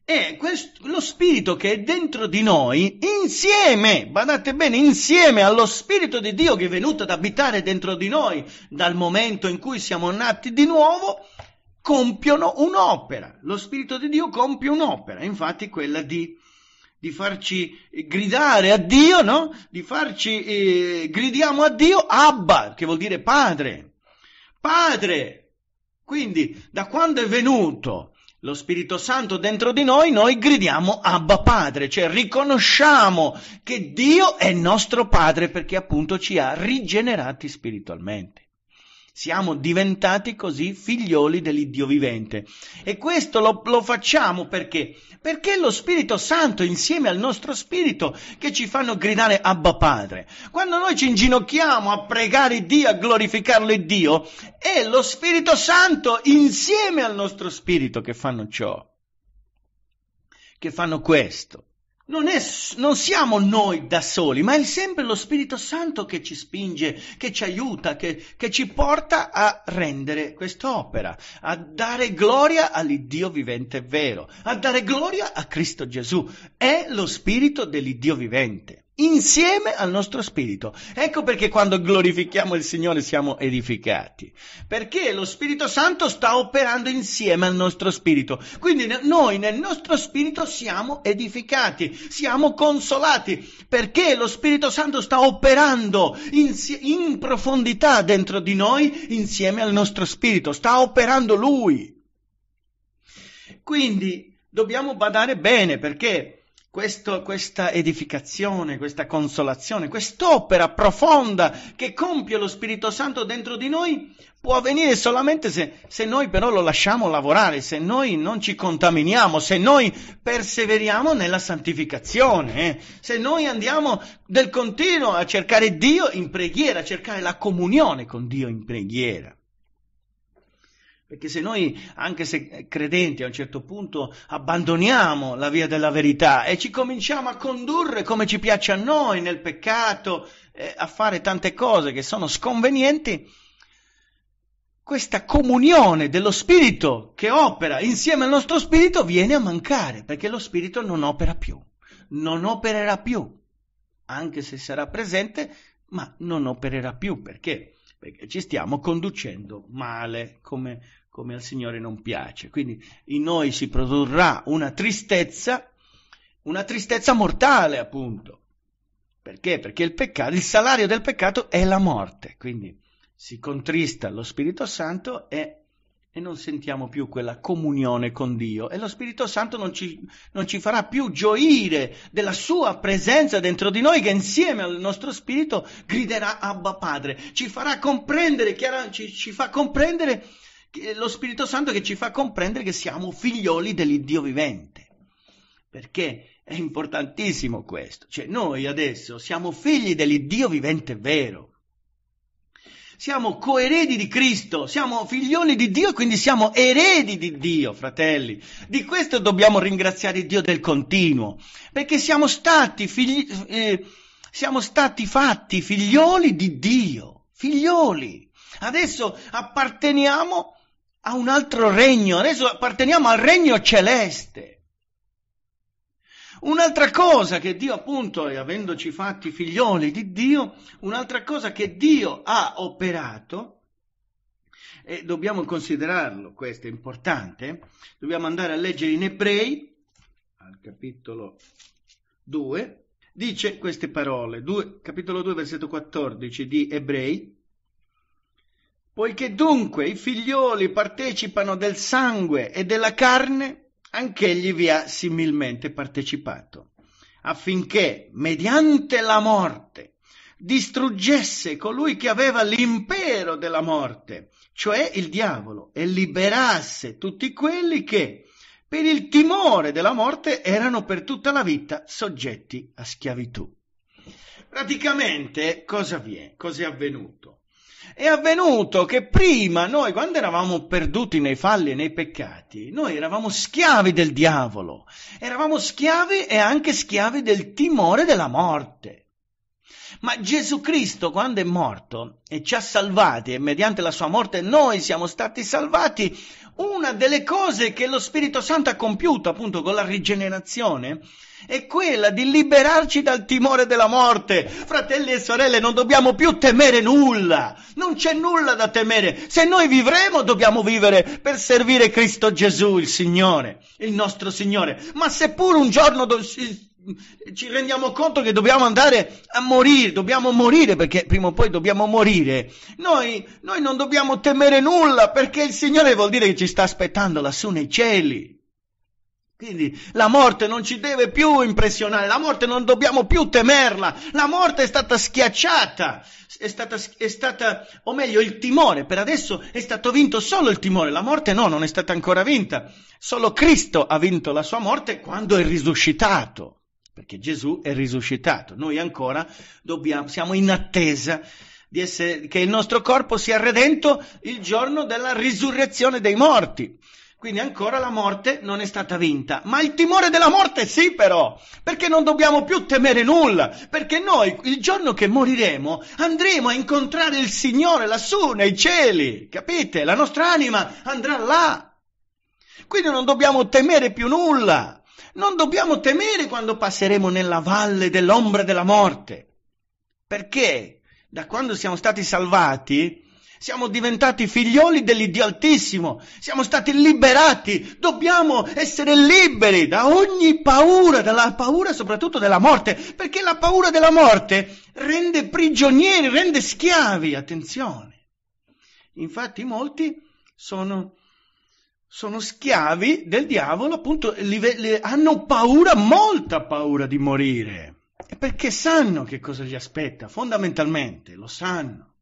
E questo, lo spirito che è dentro di noi, insieme, badate bene, insieme allo spirito di Dio che è venuto ad abitare dentro di noi dal momento in cui siamo nati di nuovo, compiono un'opera. Lo spirito di Dio compie un'opera, infatti quella di di farci gridare a Dio, no? Di farci eh, gridiamo a Dio Abba, che vuol dire padre. Padre. Quindi, da quando è venuto lo Spirito Santo dentro di noi, noi gridiamo Abba Padre, cioè riconosciamo che Dio è nostro Padre perché appunto ci ha rigenerati spiritualmente siamo diventati così figlioli dell'Iddio vivente. E questo lo, lo facciamo perché? Perché è lo Spirito Santo insieme al nostro Spirito che ci fanno gridare Abba Padre. Quando noi ci inginocchiamo a pregare Dio, a glorificarlo Dio, è lo Spirito Santo insieme al nostro Spirito che fanno ciò, che fanno questo. Non, è, non, siamo noi da soli, ma è sempre lo Spirito Santo che ci spinge, che ci aiuta, che, che ci porta a rendere quest'opera, a dare gloria all'Iddio vivente vero, a dare gloria a Cristo Gesù. È lo Spirito dell'Iddio vivente insieme al nostro spirito. Ecco perché quando glorifichiamo il Signore siamo edificati, perché lo Spirito Santo sta operando insieme al nostro spirito. Quindi noi nel nostro spirito siamo edificati, siamo consolati, perché lo Spirito Santo sta operando in, in profondità dentro di noi insieme al nostro spirito, sta operando Lui. Quindi dobbiamo badare bene perché questo, questa edificazione, questa consolazione, quest'opera profonda che compie lo Spirito Santo dentro di noi può avvenire solamente se, se, noi però lo lasciamo lavorare, se noi non ci contaminiamo, se noi perseveriamo nella santificazione, eh? se noi andiamo del continuo a cercare Dio in preghiera, a cercare la comunione con Dio in preghiera. Perché se noi, anche se credenti, a un certo punto abbandoniamo la via della verità e ci cominciamo a condurre come ci piace a noi nel peccato, eh, a fare tante cose che sono sconvenienti, questa comunione dello Spirito che opera insieme al nostro Spirito viene a mancare, perché lo Spirito non opera più, non opererà più, anche se sarà presente, ma non opererà più, perché? perché ci stiamo conducendo male come, come al Signore non piace. Quindi in noi si produrrà una tristezza, una tristezza mortale appunto. Perché? Perché il, peccato, il salario del peccato è la morte, quindi si contrista lo Spirito Santo e e non sentiamo più quella comunione con Dio e lo Spirito Santo non ci, non ci, farà più gioire della sua presenza dentro di noi che insieme al nostro spirito griderà Abba Padre, ci farà comprendere, chiaro, ci, ci fa comprendere eh, lo Spirito Santo che ci fa comprendere che siamo figlioli dell'Iddio vivente. Perché è importantissimo questo, cioè noi adesso siamo figli dell'Iddio vivente vero siamo coeredi di Cristo, siamo figlioli di Dio e quindi siamo eredi di Dio, fratelli. Di questo dobbiamo ringraziare Dio del continuo, perché siamo stati, figli, eh, siamo stati fatti figlioli di Dio, figlioli. Adesso apparteniamo a un altro regno, adesso apparteniamo al regno celeste. Un'altra cosa che Dio, appunto, e avendoci fatti figlioli di Dio, un'altra cosa che Dio ha operato, e dobbiamo considerarlo, questo è importante, dobbiamo andare a leggere in Ebrei, al capitolo 2, dice queste parole, 2, capitolo 2, versetto 14 di Ebrei, Poiché dunque i figlioli partecipano del sangue e della carne, anch'egli vi ha similmente partecipato, affinché, mediante la morte, distruggesse colui che aveva l'impero della morte, cioè il diavolo, e liberasse tutti quelli che, per il timore della morte, erano per tutta la vita soggetti a schiavitù. Praticamente cosa, vi è? cosa avvenuto? è avvenuto che prima noi, quando eravamo perduti nei falli e nei peccati, noi eravamo schiavi del diavolo, eravamo schiavi e anche schiavi del timore della morte. Ma Gesù Cristo, quando è morto e ci ha salvati, e mediante la sua morte noi siamo stati salvati, una delle cose che lo Spirito Santo ha compiuto appunto con la rigenerazione è quella di liberarci dal timore della morte. Fratelli e sorelle, non dobbiamo più temere nulla, non c'è nulla da temere. Se noi vivremo dobbiamo vivere per servire Cristo Gesù, il Signore, il nostro Signore. Ma seppur un giorno do- ci rendiamo conto che dobbiamo andare a morire, dobbiamo morire perché prima o poi dobbiamo morire. Noi, noi non dobbiamo temere nulla perché il Signore vuol dire che ci sta aspettando lassù nei cieli. Quindi la morte non ci deve più impressionare, la morte non dobbiamo più temerla, la morte è stata schiacciata, è stata, è stata, o meglio il timore, per adesso è stato vinto solo il timore, la morte no, non è stata ancora vinta, solo Cristo ha vinto la sua morte quando è risuscitato perché Gesù è risuscitato. Noi ancora dobbiamo, siamo in attesa essere, che il nostro corpo sia redento il giorno della risurrezione dei morti. Quindi ancora la morte non è stata vinta. Ma il timore della morte sì però, perché non dobbiamo più temere nulla, perché noi il giorno che moriremo andremo a incontrare il Signore lassù nei cieli, capite? La nostra anima andrà là. Quindi non dobbiamo temere più nulla. Non dobbiamo temere quando passeremo nella valle dell'ombra della morte, perché da quando siamo stati salvati siamo diventati figlioli dell'Iddio Altissimo, siamo stati liberati, dobbiamo essere liberi da ogni paura, dalla paura soprattutto della morte, perché la paura della morte rende prigionieri, rende schiavi, attenzione. Infatti molti sono sono schiavi del diavolo, appunto, li, li, hanno paura, molta paura di morire, perché sanno che cosa li aspetta, fondamentalmente lo sanno,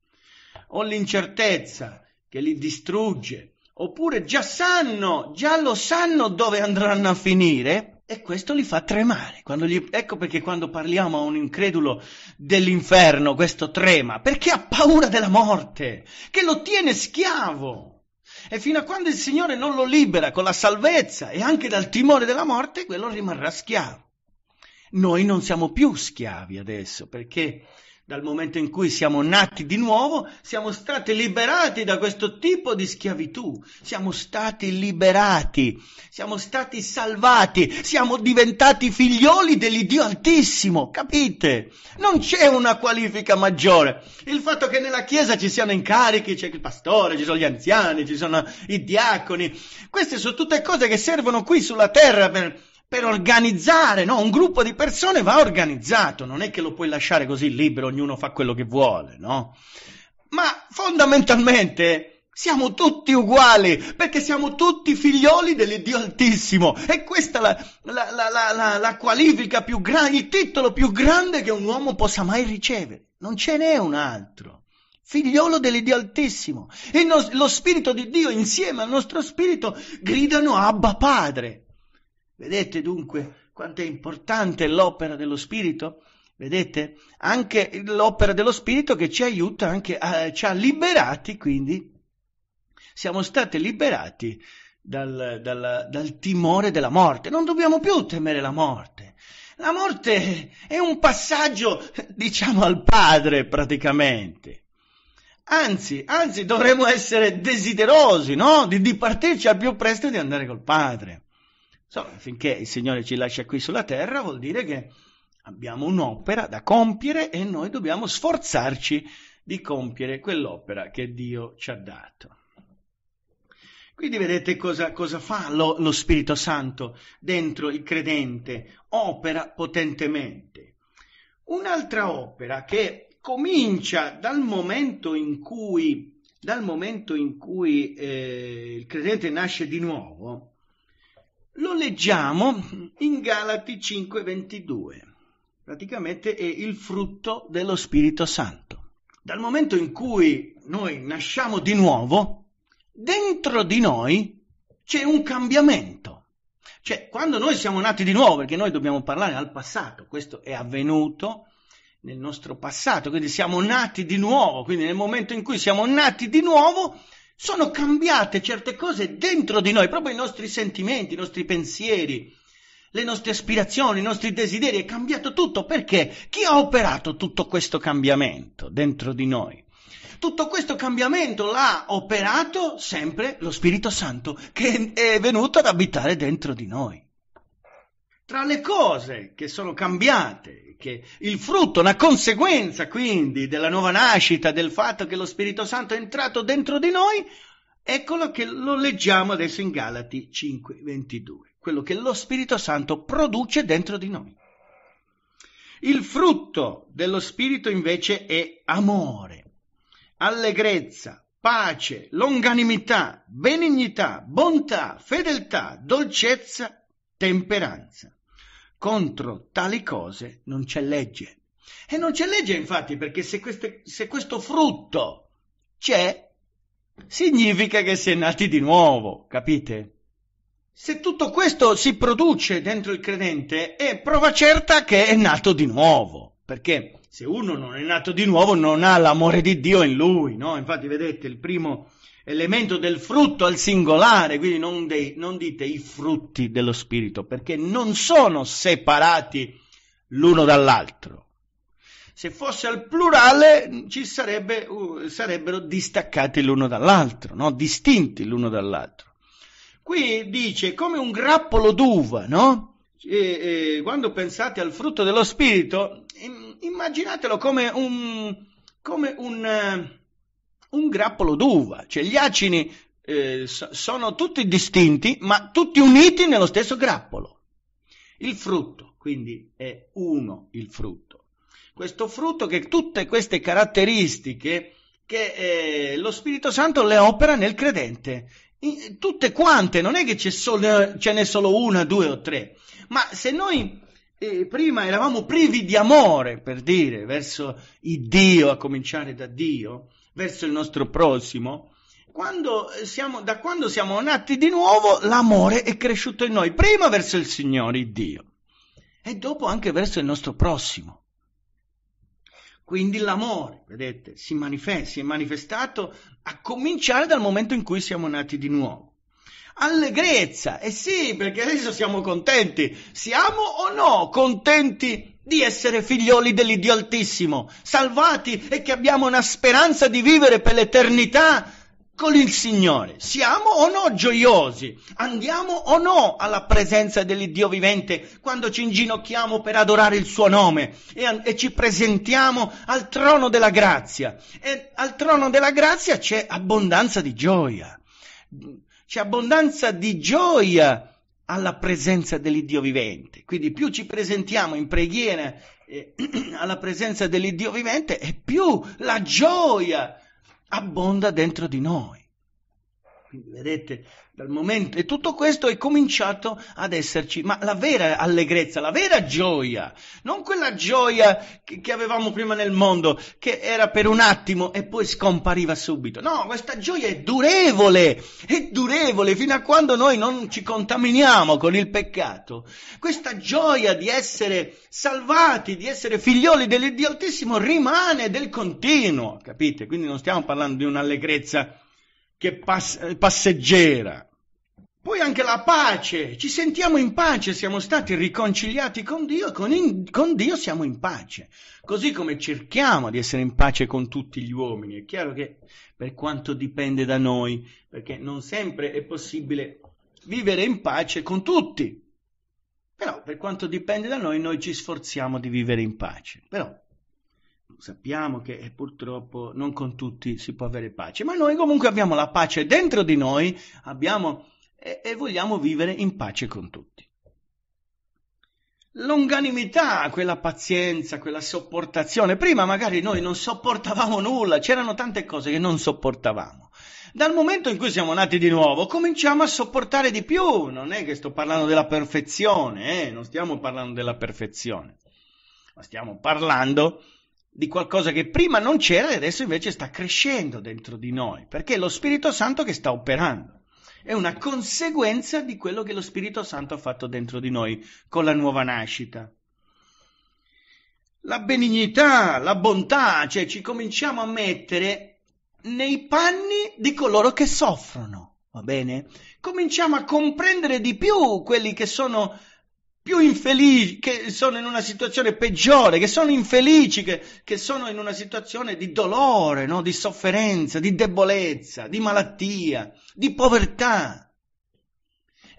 o l'incertezza che li distrugge, oppure già sanno, già lo sanno dove andranno a finire. E questo li fa tremare. Gli, ecco perché quando parliamo a un incredulo dell'inferno, questo trema, perché ha paura della morte, che lo tiene schiavo. E fino a quando il Signore non lo libera con la salvezza e anche dal timore della morte, quello rimarrà schiavo. Noi non siamo più schiavi adesso perché dal momento in cui siamo nati di nuovo, siamo stati liberati da questo tipo di schiavitù, siamo stati liberati, siamo stati salvati, siamo diventati figlioli dell'Iddio Altissimo, capite? Non c'è una qualifica maggiore. Il fatto che nella Chiesa ci siano incarichi, c'è il pastore, ci sono gli anziani, ci sono i diaconi, queste sono tutte cose che servono qui sulla terra per per organizzare, no? Un gruppo di persone va organizzato, non è che lo puoi lasciare così libero, ognuno fa quello che vuole, no? Ma fondamentalmente siamo tutti uguali, perché siamo tutti figlioli dell'Iddio Altissimo e questa è la, la, la, la qualifica più grande, il titolo più grande che un uomo possa mai ricevere. Non ce n'è un altro. Figliolo dell'Iddio Altissimo. E no, lo Spirito di Dio insieme al nostro Spirito gridano Abba Padre. Vedete dunque quanto è importante l'opera dello Spirito? Vedete? Anche l'opera dello Spirito che ci aiuta anche, a, ci ha liberati quindi, siamo stati liberati dal, dal, dal timore della morte. Non dobbiamo più temere la morte. La morte è un passaggio, diciamo, al Padre praticamente. Anzi, anzi, dovremmo essere desiderosi, no? Di partirci al più presto e di andare col Padre. So, finché il Signore ci lascia qui sulla terra vuol dire che abbiamo un'opera da compiere e noi dobbiamo sforzarci di compiere quell'opera che Dio ci ha dato. Quindi vedete cosa, cosa fa lo, lo, Spirito Santo dentro il credente, opera potentemente. Un'altra opera che comincia dal momento in cui, momento in cui eh, il credente nasce di nuovo, lo leggiamo in Galati 5:22. Praticamente è il frutto dello Spirito Santo. Dal momento in cui noi nasciamo di nuovo, dentro di noi c'è un cambiamento. Cioè, quando noi siamo nati di nuovo, perché noi dobbiamo parlare al passato, questo è avvenuto nel nostro passato, quindi siamo nati di nuovo, quindi nel momento in cui siamo nati di nuovo sono cambiate certe cose dentro di noi, proprio i nostri sentimenti, i nostri pensieri, le nostre aspirazioni, i nostri desideri, è cambiato tutto perché chi ha operato tutto questo cambiamento dentro di noi? Tutto questo cambiamento l'ha operato sempre lo Spirito Santo che è venuto ad abitare dentro di noi. Tra le cose che sono cambiate, che il frutto, una conseguenza quindi della nuova nascita, del fatto che lo Spirito Santo è entrato dentro di noi, eccolo che lo leggiamo adesso in Galati 5:22, quello che lo Spirito Santo produce dentro di noi. Il frutto dello Spirito invece è amore, allegrezza, pace, longanimità, benignità, bontà, fedeltà, dolcezza temperanza. Contro tali cose non c'è legge. E non c'è legge infatti perché se, queste, se questo frutto c'è, significa che si è nati di nuovo, capite? Se tutto questo si produce dentro il credente è prova certa che è nato di nuovo, perché se uno non è nato di nuovo non ha l'amore di Dio in lui, no? Infatti vedete il primo elemento del frutto al singolare, quindi non, dei, non dite i frutti dello Spirito, perché non sono separati l'uno dall'altro. Se fosse al plurale ci sarebbe, uh, sarebbero distaccati l'uno dall'altro, no? distinti l'uno dall'altro. Qui dice come un grappolo d'uva, no? E, e, quando pensate al frutto dello Spirito, immaginatelo come un, come un un grappolo d'uva, cioè gli acini eh, sono tutti distinti ma tutti uniti nello stesso grappolo. Il frutto, quindi è uno il frutto. Questo frutto che tutte queste caratteristiche che eh, lo Spirito Santo le opera nel credente, tutte quante, non è che c'è solo, ce n'è solo una, due o tre, ma se noi eh, prima eravamo privi di amore, per dire, verso il Dio, a cominciare da Dio, verso il nostro prossimo, quando siamo, da quando siamo nati di nuovo, l'amore è cresciuto in noi, prima verso il Signore, Dio, e dopo anche verso il nostro prossimo. Quindi l'amore, vedete, si, manifesta, si è manifestato a cominciare dal momento in cui siamo nati di nuovo. Allegrezza, eh sì, perché adesso siamo contenti, siamo o no contenti di essere figlioli dell'Iddio Altissimo, salvati e che abbiamo una speranza di vivere per l'eternità con il Signore. Siamo o no gioiosi? Andiamo o no alla presenza dell'Iddio vivente quando ci inginocchiamo per adorare il suo nome e, e ci presentiamo al trono della grazia? E al trono della grazia c'è abbondanza di gioia. C'è abbondanza di gioia alla presenza dell'Iddio vivente. Quindi più ci presentiamo in preghiera eh, *clears throat* alla presenza dell'Iddio vivente e più la gioia abbonda dentro di noi. Quindi vedete, dal momento, e tutto questo è cominciato ad esserci, ma la vera allegrezza, la vera gioia, non quella gioia che, che, avevamo prima nel mondo, che era per un attimo e poi scompariva subito. No, questa gioia è durevole, è durevole fino a quando noi non ci contaminiamo con il peccato. Questa gioia di essere salvati, di essere figlioli dell'Iddio Altissimo rimane del continuo, capite? Quindi non stiamo parlando di un'allegrezza che pass- passeggera. Poi anche la pace, ci sentiamo in pace, siamo stati riconciliati con Dio e con, in- con Dio siamo in pace. Così come cerchiamo di essere in pace con tutti gli uomini. È chiaro che per quanto dipende da noi, perché non sempre è possibile vivere in pace con tutti. Però per quanto dipende da noi, noi ci sforziamo di vivere in pace. Però sappiamo che eh, purtroppo non con tutti si può avere pace, ma noi comunque abbiamo la pace dentro di noi, abbiamo e, e vogliamo vivere in pace con tutti. Longanimità, quella pazienza, quella sopportazione. Prima magari noi non sopportavamo nulla, c'erano tante cose che non sopportavamo. Dal momento in cui siamo nati di nuovo, cominciamo a sopportare di più. Non è che sto parlando della perfezione, eh? non stiamo parlando della perfezione, ma stiamo parlando di qualcosa che prima non c'era e adesso invece sta crescendo dentro di noi, perché è lo Spirito Santo che sta operando. È una conseguenza di quello che lo Spirito Santo ha fatto dentro di noi con la nuova nascita. La benignità, la bontà, cioè ci cominciamo a mettere nei panni di coloro che soffrono, va bene? Cominciamo a comprendere di più quelli che sono più infelici, che sono in una situazione peggiore, che sono infelici, che, che sono in una situazione di dolore, no? di sofferenza, di debolezza, di malattia, di povertà.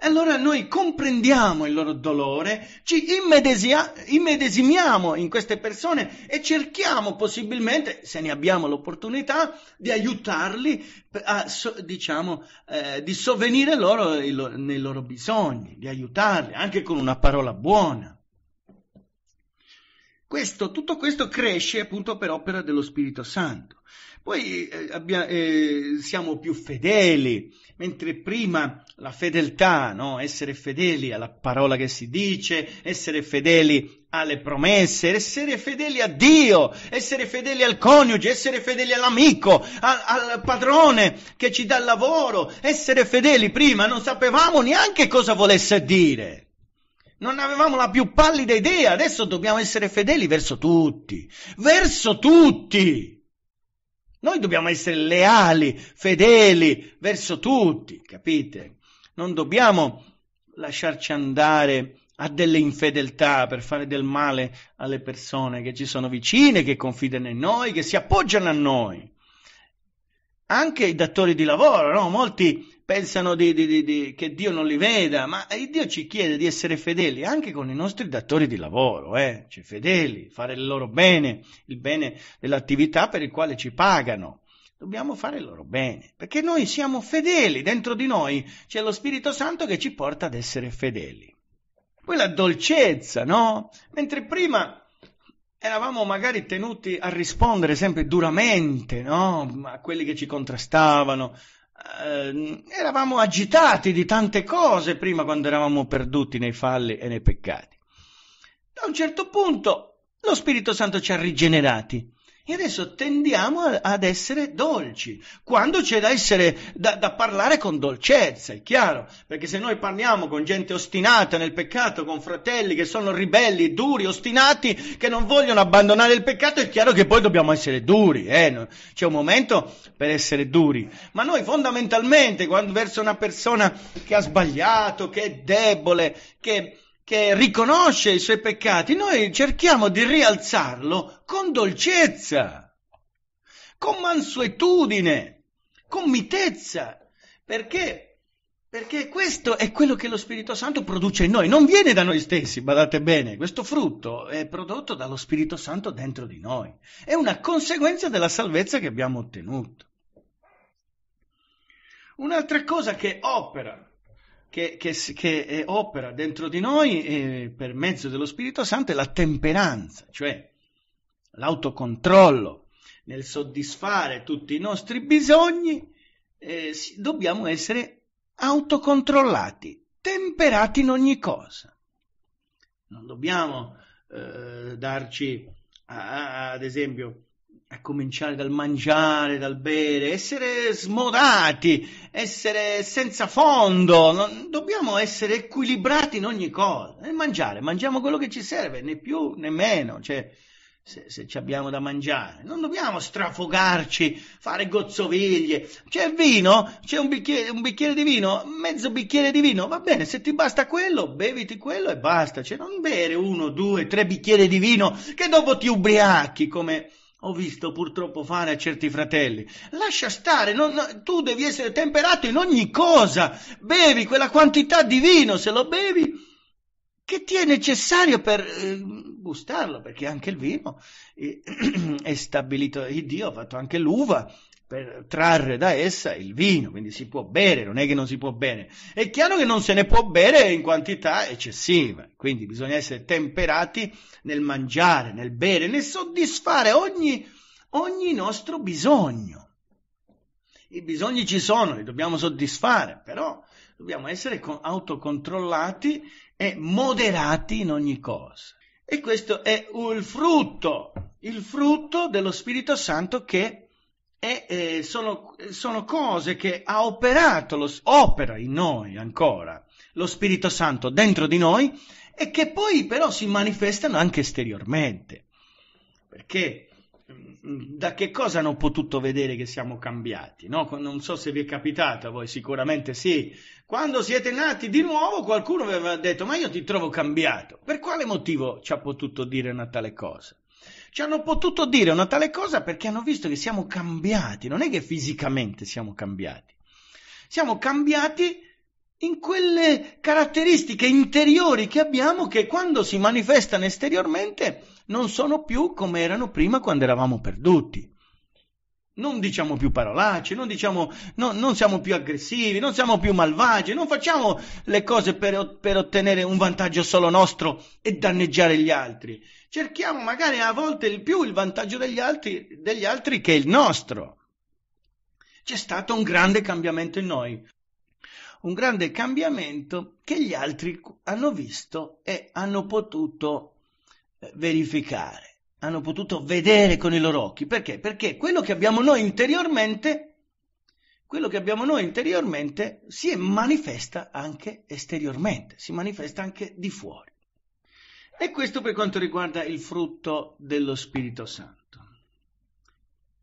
E allora noi comprendiamo il loro dolore, ci immedesia- immedesimiamo in queste persone e cerchiamo possibilmente, se ne abbiamo l'opportunità, di aiutarli a, diciamo, eh, di sovvenire loro il, nei loro bisogni, di aiutarli anche con una parola buona. Questo, tutto questo cresce appunto per opera dello Spirito Santo. Poi eh, abbia, eh, siamo più fedeli, mentre prima la fedeltà, no? essere fedeli alla parola che si dice, essere fedeli alle promesse, essere fedeli a Dio, essere fedeli al coniuge, essere fedeli all'amico, al, al padrone che ci dà il lavoro, essere fedeli prima non sapevamo neanche cosa volesse dire. Non avevamo la più pallida idea, adesso dobbiamo essere fedeli verso tutti, verso tutti. Noi dobbiamo essere leali, fedeli verso tutti, capite? Non dobbiamo lasciarci andare a delle infedeltà per fare del male alle persone che ci sono vicine, che confidano in noi, che si appoggiano a noi. Anche i datori di lavoro, no? Molti pensano di, di, di, che Dio non li veda, ma Dio ci chiede di essere fedeli anche con i nostri datori di lavoro, eh? cioè fedeli, fare il loro bene, il bene dell'attività per il quale ci pagano. Dobbiamo fare il loro bene, perché noi siamo fedeli, dentro di noi c'è lo Spirito Santo che ci porta ad essere fedeli. Poi la dolcezza, no? Mentre prima eravamo magari tenuti a rispondere sempre duramente no? a quelli che ci contrastavano, eh, eravamo agitati di tante cose prima quando eravamo perduti nei falli e nei peccati. Da un certo punto lo Spirito Santo ci ha rigenerati e adesso tendiamo a, ad essere dolci, quando c'è da, essere, da, da parlare con dolcezza, è chiaro? Perché se noi parliamo con gente ostinata nel peccato, con fratelli che sono ribelli, duri, ostinati, che non vogliono abbandonare il peccato, è chiaro che poi dobbiamo essere duri, eh? c'è un momento per essere duri. Ma noi fondamentalmente, quando verso una persona che ha sbagliato, che è debole, che che riconosce i suoi peccati, noi cerchiamo di rialzarlo con dolcezza, con mansuetudine, con mitezza. Perché? Perché questo è quello che lo Spirito Santo produce in noi, non viene da noi stessi, badate bene, questo frutto è prodotto dallo Spirito Santo dentro di noi, è una conseguenza della salvezza che abbiamo ottenuto. Un'altra cosa che opera che, che, che eh, opera dentro di noi eh, per mezzo dello Spirito Santo è la temperanza, cioè l'autocontrollo nel soddisfare tutti i nostri bisogni, eh, dobbiamo essere autocontrollati, temperati in ogni cosa. Non dobbiamo eh, darci, a, a, ad esempio, a cominciare dal mangiare, dal bere, essere smodati, essere senza fondo, non, dobbiamo essere equilibrati in ogni cosa. E mangiare, mangiamo quello che ci serve, né più né meno, cioè se, se abbiamo da mangiare. Non dobbiamo strafogarci, fare gozzoviglie. C'è vino? C'è un bicchiere, un bicchiere, di vino? Mezzo bicchiere di vino? Va bene, se ti basta quello, beviti quello e basta. Cioè non bere uno, due, tre bicchieri di vino che dopo ti ubriachi come ho visto purtroppo fare a certi fratelli. Lascia stare, non, tu devi essere temperato in ogni cosa. Bevi quella quantità di vino, se lo bevi, che ti è necessario per eh, gustarlo, perché anche il vino eh, *clears throat* è stabilito, Dio ha fatto anche l'uva per trarre da essa il vino, quindi si può bere, non è che non si può bere. È chiaro che non se ne può bere in quantità eccessiva, quindi bisogna essere temperati nel mangiare, nel bere, nel soddisfare ogni, ogni nostro bisogno. I bisogni ci sono, li dobbiamo soddisfare, però dobbiamo essere autocontrollati e moderati in ogni cosa. E questo è il frutto, il frutto dello Spirito Santo che e eh, sono, sono, cose che ha operato, lo, opera in noi ancora, lo Spirito Santo dentro di noi e che poi però si manifestano anche esteriormente. Perché mm, da che cosa hanno potuto vedere che siamo cambiati? No? Non so se vi è capitato a voi, sicuramente sì. Quando siete nati di nuovo qualcuno vi aveva detto ma io ti trovo cambiato. Per quale motivo ci ha potuto dire una tale cosa? ci hanno potuto dire una tale cosa perché hanno visto che siamo cambiati, non è che fisicamente siamo cambiati, siamo cambiati in quelle caratteristiche interiori che abbiamo che quando si manifestano esteriormente non sono più come erano prima quando eravamo perduti. Non diciamo più parolacce, non, diciamo, no, non siamo più aggressivi, non siamo più malvagi, non facciamo le cose per, per, ottenere un vantaggio solo nostro e danneggiare gli altri. Cerchiamo magari a volte il più il vantaggio degli altri, degli altri che il nostro. C'è stato un grande cambiamento in noi, un grande cambiamento che gli altri hanno visto e hanno potuto eh, verificare hanno potuto vedere con i loro occhi. Perché? Perché quello che abbiamo noi interiormente, quello che abbiamo noi interiormente si manifesta anche esteriormente, si manifesta anche di fuori. E questo per quanto riguarda il frutto dello Spirito Santo.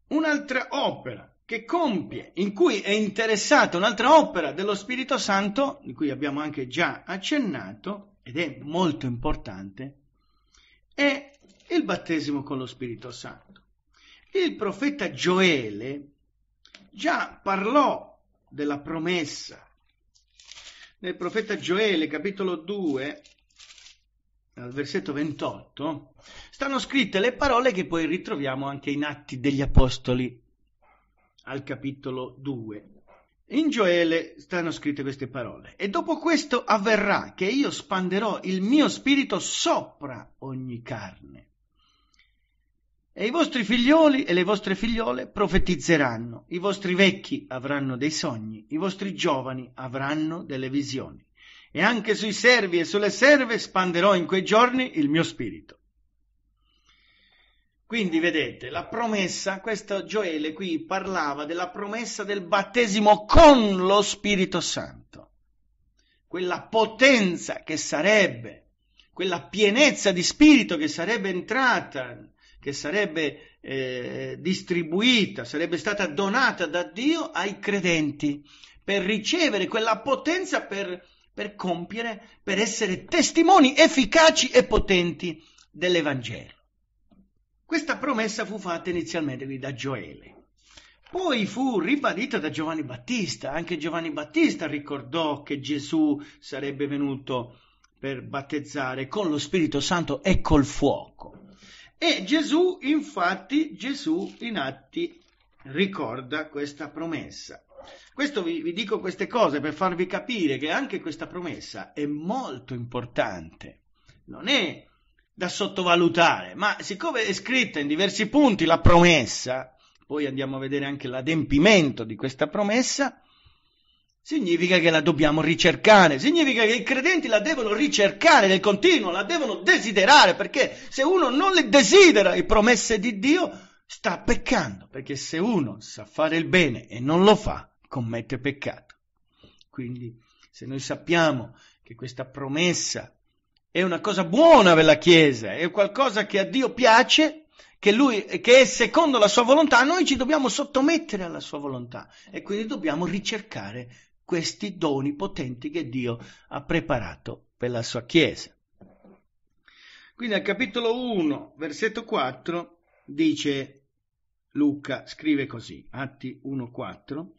Un'altra opera che compie, in cui è interessata un'altra opera dello Spirito Santo, di cui abbiamo anche già accennato, ed è molto importante, è il battesimo con lo Spirito Santo. Il profeta Gioele già parlò della promessa. Nel profeta Gioele, capitolo 2, al versetto 28, stanno scritte le parole che poi ritroviamo anche in Atti degli Apostoli, al capitolo 2. In Gioele stanno scritte queste parole. E dopo questo avverrà che io spanderò il mio spirito sopra ogni carne. E i vostri figlioli e le vostre figliole profetizzeranno, i vostri vecchi avranno dei sogni, i vostri giovani avranno delle visioni. E anche sui servi e sulle serve spanderò in quei giorni il mio spirito. Quindi vedete, la promessa, questo Gioele qui parlava della promessa del battesimo con lo Spirito Santo, quella potenza che sarebbe, quella pienezza di spirito che sarebbe entrata che sarebbe eh, distribuita, sarebbe stata donata da Dio ai credenti per ricevere quella potenza per, per compiere, per essere testimoni efficaci e potenti dell'Evangelo. Questa promessa fu fatta inizialmente da Gioele. Poi fu ribadita da Giovanni Battista, anche Giovanni Battista ricordò che Gesù sarebbe venuto per battezzare con lo Spirito Santo e col fuoco. E Gesù, infatti, Gesù in atti ricorda questa promessa. Questo vi, vi, dico queste cose per farvi capire che anche questa promessa è molto importante, non è da sottovalutare, ma siccome è scritta in diversi punti la promessa, poi andiamo a vedere anche l'adempimento di questa promessa, Significa che la dobbiamo ricercare, significa che i credenti la devono ricercare nel continuo, la devono desiderare, perché se uno non le desidera le promesse di Dio, sta peccando, perché se uno sa fare il bene e non lo fa, commette peccato. Quindi se noi sappiamo che questa promessa è una cosa buona per la Chiesa, è qualcosa che a Dio piace, che, lui, che è secondo la sua volontà, noi ci dobbiamo sottomettere alla sua volontà e quindi dobbiamo ricercare questi doni potenti che Dio ha preparato per la sua Chiesa. Quindi al capitolo 1, versetto 4, dice Luca, scrive così, Atti 1, 4,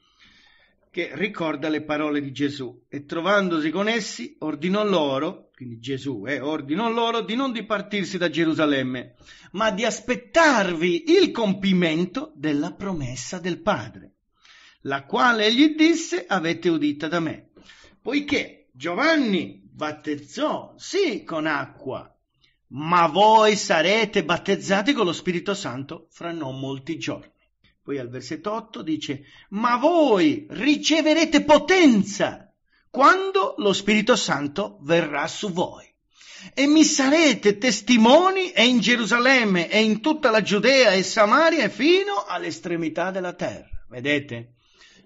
che ricorda le parole di Gesù e trovandosi con essi ordinò loro, quindi Gesù eh, ordinò loro di non dipartirsi da Gerusalemme, ma di aspettarvi il compimento della promessa del Padre la quale gli disse avete udita da me. Poiché Giovanni battezzò sì con acqua, ma voi sarete battezzati con lo Spirito Santo fra non molti giorni. Poi al versetto 8 dice, ma voi riceverete potenza quando lo Spirito Santo verrà su voi. E mi sarete testimoni e in Gerusalemme e in tutta la Giudea e Samaria e fino all'estremità della terra. Vedete?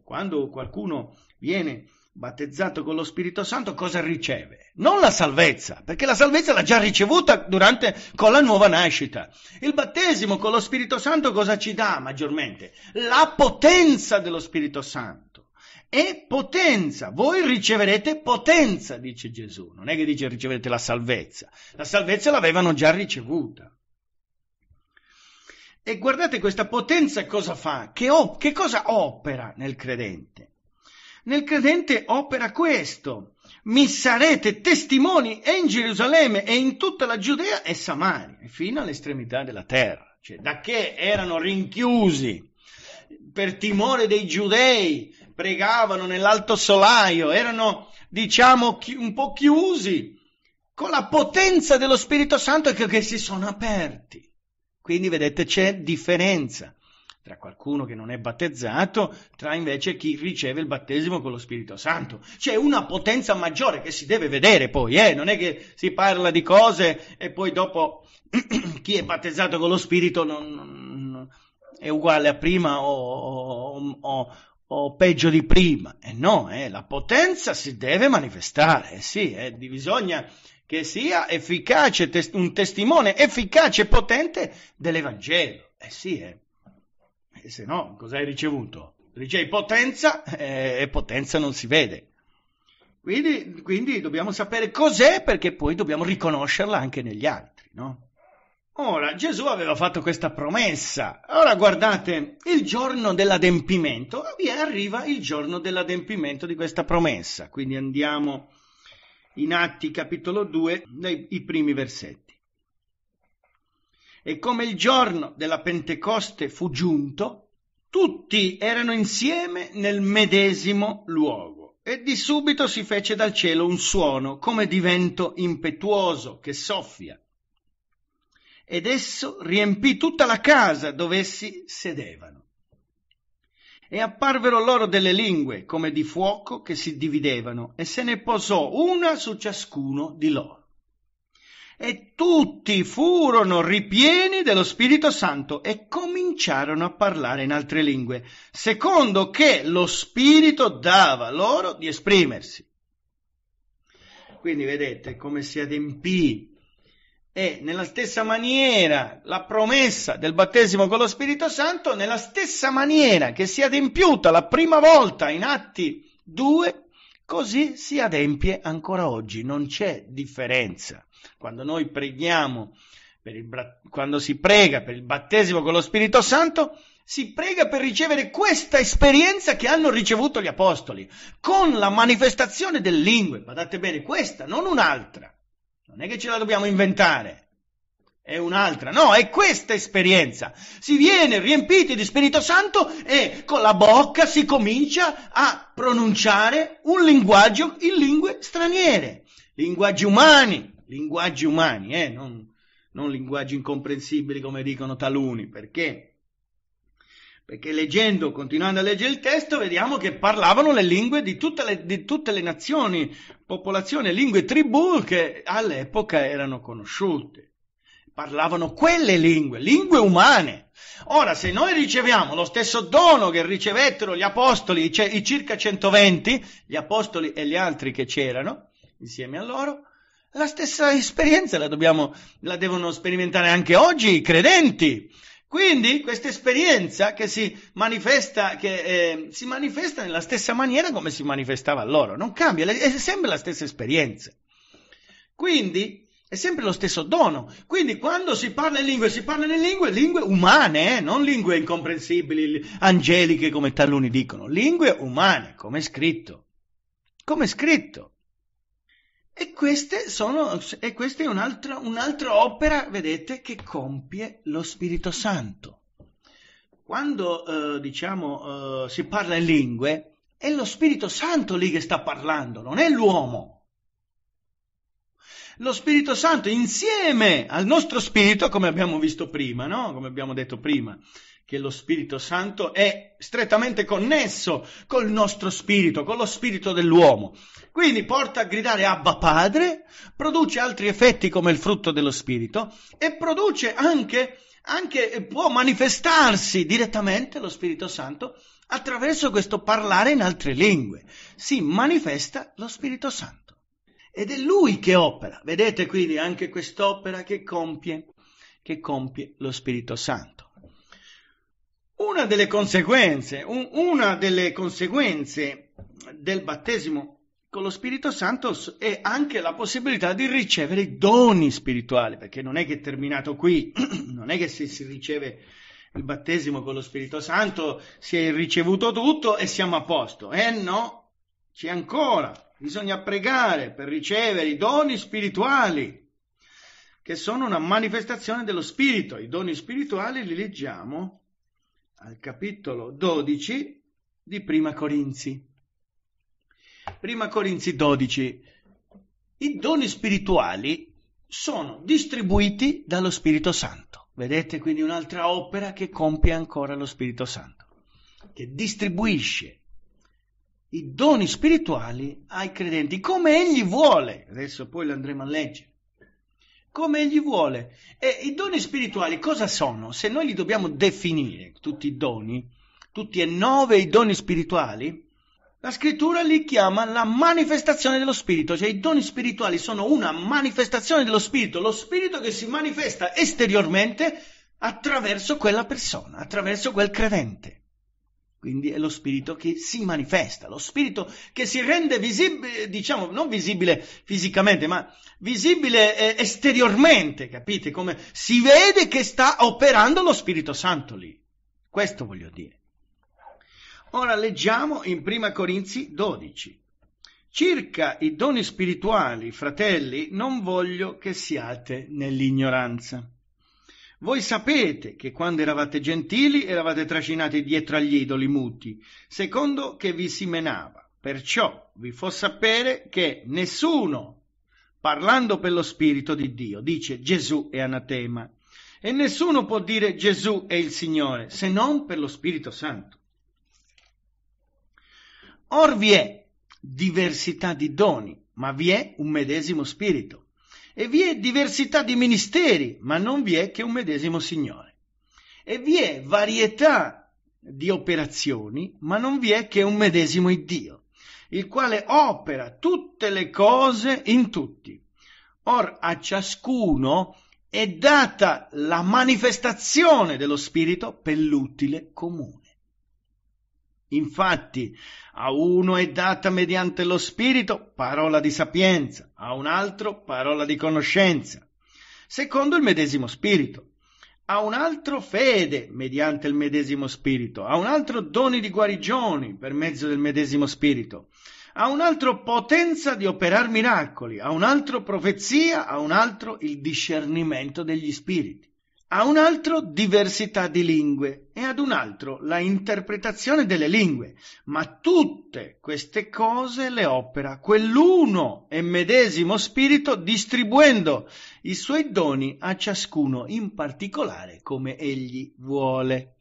Quando qualcuno viene battezzato con lo Spirito Santo, cosa riceve? Non la salvezza, perché la salvezza l'ha già ricevuta durante, con la nuova nascita. Il battesimo con lo Spirito Santo cosa ci dà maggiormente? La potenza dello Spirito Santo. E potenza, voi riceverete potenza, dice Gesù. Non è che dice riceverete la salvezza, la salvezza l'avevano già ricevuta. E guardate questa potenza cosa fa, che, o, che cosa opera nel credente. Nel credente opera questo, mi sarete testimoni e in Gerusalemme e in tutta la Giudea e Samaria, fino all'estremità della terra. Cioè, da che erano rinchiusi per timore dei giudei, pregavano nell'alto solaio, erano diciamo chi, un po' chiusi, con la potenza dello Spirito Santo che, che si sono aperti. Quindi vedete c'è differenza tra qualcuno che non è battezzato, tra invece chi riceve il battesimo con lo Spirito Santo. C'è una potenza maggiore che si deve vedere poi, eh? non è che si parla di cose e poi dopo *clears throat* chi è battezzato con lo Spirito non, non è uguale a prima o, o, o, o peggio di prima. E eh no, eh? la potenza si deve manifestare, eh sì, eh, bisogna che sia efficace, un testimone efficace e potente dell'Evangelo. Eh sì, eh. E eh, se no, cos'hai ricevuto? Ricevi potenza eh, e potenza non si vede. Quindi, quindi, dobbiamo sapere cos'è perché poi dobbiamo riconoscerla anche negli altri, no? Ora, Gesù aveva fatto questa promessa. Ora guardate, il giorno dell'adempimento, arriva il giorno dell'adempimento di questa promessa. Quindi andiamo in Atti capitolo 2, nei, i primi versetti. E come il giorno della Pentecoste fu giunto, tutti erano insieme nel medesimo luogo. E di subito si fece dal cielo un suono come di vento impetuoso che soffia. Ed esso riempì tutta la casa dove essi sedevano e apparvero loro delle lingue come di fuoco che si dividevano e se ne posò una su ciascuno di loro. E tutti furono ripieni dello Spirito Santo e cominciarono a parlare in altre lingue, secondo che lo Spirito dava loro di esprimersi. Quindi vedete come si adempì e nella stessa maniera la promessa del battesimo con lo Spirito Santo, nella stessa maniera che si è adempiuta la prima volta in Atti 2, così si adempie ancora oggi, non c'è differenza. Quando noi preghiamo, il, quando si prega per il battesimo con lo Spirito Santo, si prega per ricevere questa esperienza che hanno ricevuto gli apostoli, con la manifestazione delle lingue, Guardate bene, questa, non un'altra. Non è che ce la dobbiamo inventare. È un'altra, no, è questa esperienza. Si viene riempiti di Spirito Santo e con la bocca si comincia a pronunciare un linguaggio in lingue straniere, linguaggi umani, linguaggi umani, eh, non, non linguaggi incomprensibili come dicono taluni, perché perché leggendo, continuando a leggere il testo, vediamo che parlavano le lingue di tutte le, di tutte le nazioni, popolazioni, lingue tribù che all'epoca erano conosciute. Parlavano quelle lingue, lingue umane. Ora, se noi riceviamo lo stesso dono che ricevettero gli apostoli, i circa 120, gli apostoli e gli altri che c'erano, insieme a loro, la stessa esperienza la, dobbiamo, la devono sperimentare anche oggi i credenti quindi questa esperienza che, si manifesta, che eh, si manifesta nella stessa maniera come si manifestava allora, non cambia, è sempre la stessa esperienza. Quindi è sempre lo stesso dono. Quindi quando si parla in lingue, si parla in lingue, lingue umane, eh? non lingue incomprensibili, angeliche come taluni dicono, lingue umane, come è scritto. Come è scritto. E, sono, e questa è un'altra, un'altra opera, vedete, che compie lo Spirito Santo. Quando, eh, diciamo, eh, si parla in lingue, è lo Spirito Santo lì che sta parlando, non è l'uomo. Lo Spirito Santo insieme al nostro spirito, come abbiamo visto prima, no? Come abbiamo detto prima, che lo Spirito Santo è strettamente connesso col nostro spirito, con lo spirito dell'uomo. Quindi porta a gridare Abba Padre, produce altri effetti come il frutto dello spirito e produce anche, anche eh, può manifestarsi direttamente lo Spirito Santo attraverso questo parlare in altre lingue. Si manifesta lo Spirito Santo. Ed è lui che opera. Vedete quindi anche quest'opera che compie, che compie lo Spirito Santo. Una delle conseguenze, un, una delle conseguenze del battesimo con lo Spirito Santo è anche la possibilità di ricevere i doni spirituali, perché non è che è terminato qui, *clears throat* non è che se si riceve il battesimo con lo Spirito Santo si è ricevuto tutto e siamo a posto. Eh no, c'è ancora, bisogna pregare per ricevere i doni spirituali che sono una manifestazione dello Spirito. I doni spirituali li leggiamo al capitolo 12 di Prima Corinzi. Prima Corinzi 12. I doni spirituali sono distribuiti dallo Spirito Santo. Vedete quindi un'altra opera che compie ancora lo Spirito Santo, che distribuisce i doni spirituali ai credenti come egli vuole. Adesso poi lo andremo a leggere come egli vuole. E i doni spirituali cosa sono? Se noi li dobbiamo definire, tutti i doni, tutti e nove i doni spirituali, la scrittura li chiama la manifestazione dello spirito, cioè i doni spirituali sono una manifestazione dello spirito, lo spirito che si manifesta esteriormente attraverso quella persona, attraverso quel credente. Quindi è lo spirito che si manifesta, lo spirito che si rende visibile, diciamo, non visibile fisicamente, ma visibile eh, esteriormente, capite? Come si vede che sta operando lo Spirito Santo lì. Questo voglio dire. Ora leggiamo in 1 Corinzi 12. Circa i doni spirituali, fratelli, non voglio che siate nell'ignoranza. Voi sapete che quando eravate gentili eravate trascinati dietro agli idoli muti, secondo che vi si menava. Perciò vi fo sapere che nessuno, parlando per lo Spirito di Dio, dice Gesù è anatema, e nessuno può dire Gesù è il Signore, se non per lo Spirito Santo. Or vi è diversità di doni, ma vi è un medesimo Spirito e vi è diversità di ministeri, ma non vi è che un medesimo Signore. E vi è varietà di operazioni, ma non vi è che un medesimo Dio, il quale opera tutte le cose in tutti. Or a ciascuno è data la manifestazione dello Spirito per l'utile comune. Infatti, a uno è data mediante lo Spirito parola di sapienza, a un altro parola di conoscenza, secondo il medesimo Spirito, a un altro fede mediante il medesimo Spirito, a un altro doni di guarigioni per mezzo del medesimo Spirito, a un altro potenza di operare miracoli, a un altro profezia, a un altro il discernimento degli spiriti a un altro diversità di lingue e ad un altro la interpretazione delle lingue, ma tutte queste cose le opera quell'uno e medesimo spirito distribuendo i suoi doni a ciascuno in particolare come egli vuole.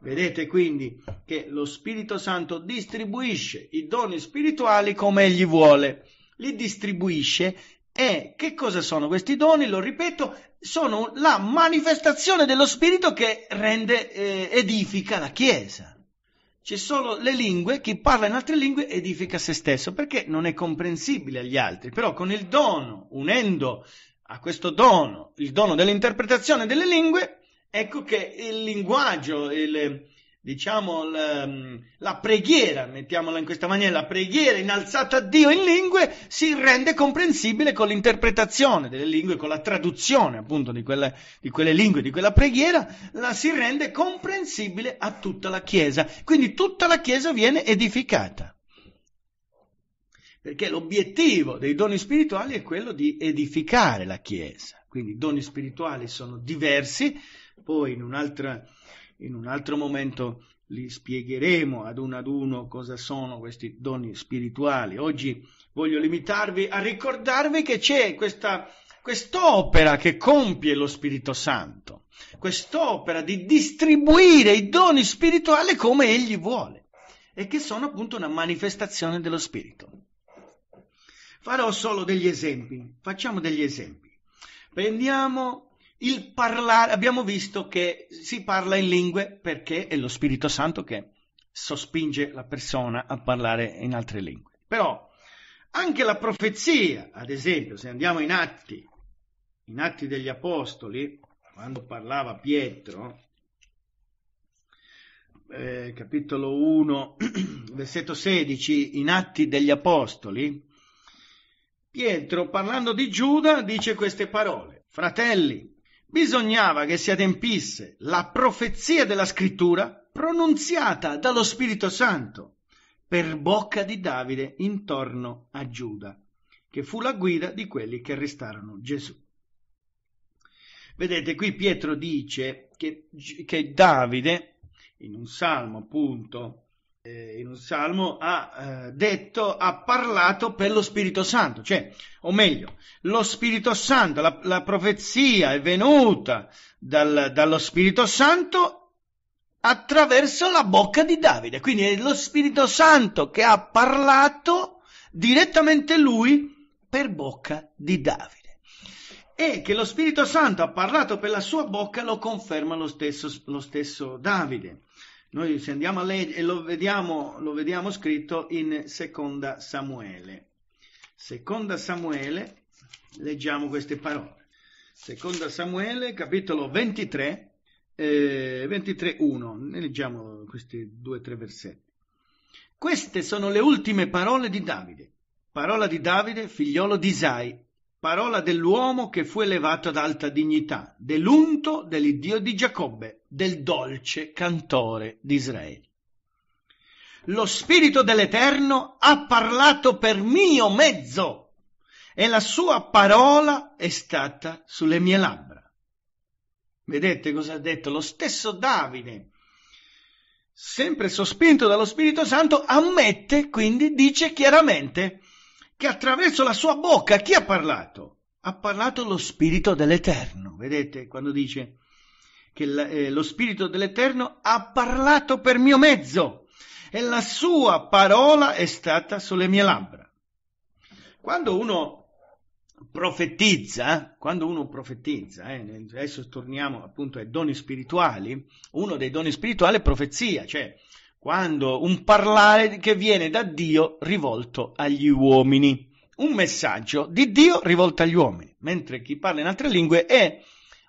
Vedete quindi che lo Spirito Santo distribuisce i doni spirituali come egli vuole, li distribuisce e che cosa sono questi doni? Lo ripeto, sono la manifestazione dello spirito che rende, eh, edifica la Chiesa. C'è solo le lingue, chi parla in altre lingue edifica se stesso perché non è comprensibile agli altri, però con il dono, unendo a questo dono il dono dell'interpretazione delle lingue, ecco che il linguaggio, il, diciamo, la, mm, la preghiera, mettiamola in questa maniera, la preghiera innalzata a Dio in lingue si rende comprensibile con l'interpretazione delle lingue, con la traduzione appunto di quelle, di quelle lingue, di quella preghiera, la si rende comprensibile a tutta la Chiesa. Quindi tutta la Chiesa viene edificata. Perché l'obiettivo dei doni spirituali è quello di edificare la Chiesa. Quindi i doni spirituali sono diversi, poi in un'altra in un altro momento li spiegheremo ad uno ad uno cosa sono questi doni spirituali. Oggi voglio limitarvi a ricordarvi che c'è questa, quest'opera che compie lo Spirito Santo, quest'opera di distribuire i doni spirituali come Egli vuole e che sono appunto una manifestazione dello Spirito. Farò solo degli esempi, facciamo degli esempi. Prendiamo il parlare, abbiamo visto che si parla in lingue perché è lo Spirito Santo che sospinge la persona a parlare in altre lingue. Però anche la profezia, ad esempio, se andiamo in Atti, in Atti degli Apostoli, quando parlava Pietro, eh, capitolo 1, *clears throat* versetto 16, in Atti degli Apostoli, Pietro, parlando di Giuda, dice queste parole, fratelli, bisognava che si adempisse la profezia della scrittura pronunziata dallo Spirito Santo per bocca di Davide intorno a Giuda, che fu la guida di quelli che arrestarono Gesù. Vedete, qui Pietro dice che, che Davide, in un salmo appunto eh, in un salmo, ha eh, detto, ha parlato per lo Spirito Santo, cioè, o meglio, lo Spirito Santo, la, la profezia è venuta dal, dallo Spirito Santo attraverso la bocca di Davide, quindi è lo Spirito Santo che ha parlato direttamente lui per bocca di Davide. E che lo Spirito Santo ha parlato per la sua bocca lo conferma lo stesso, lo stesso Davide. Noi se andiamo a leggere, e lo vediamo, lo vediamo scritto in Seconda Samuele. Seconda Samuele, leggiamo queste parole. Seconda Samuele, capitolo 23, eh, 23.1. leggiamo questi due o tre versetti. Queste sono le ultime parole di Davide. Parola di Davide, figliolo di Isai, parola dell'uomo che fu elevato ad alta dignità, dell'unto dell'Iddio di Giacobbe, del dolce cantore di Israele. Lo Spirito dell'Eterno ha parlato per mio mezzo e la sua parola è stata sulle mie labbra. Vedete cosa ha detto lo stesso Davide, sempre sospinto dallo Spirito Santo, ammette, quindi dice chiaramente, che attraverso la sua bocca chi ha parlato? Ha parlato lo Spirito dell'Eterno. Vedete quando dice che la, eh, lo Spirito dell'Eterno ha parlato per mio mezzo e la sua parola è stata sulle mie labbra. Quando uno profetizza, quando uno profetizza, eh, adesso torniamo appunto ai doni spirituali, uno dei doni spirituali è profezia, cioè quando un parlare che viene da Dio rivolto agli uomini, un messaggio di Dio rivolto agli uomini, mentre chi parla in altre lingue è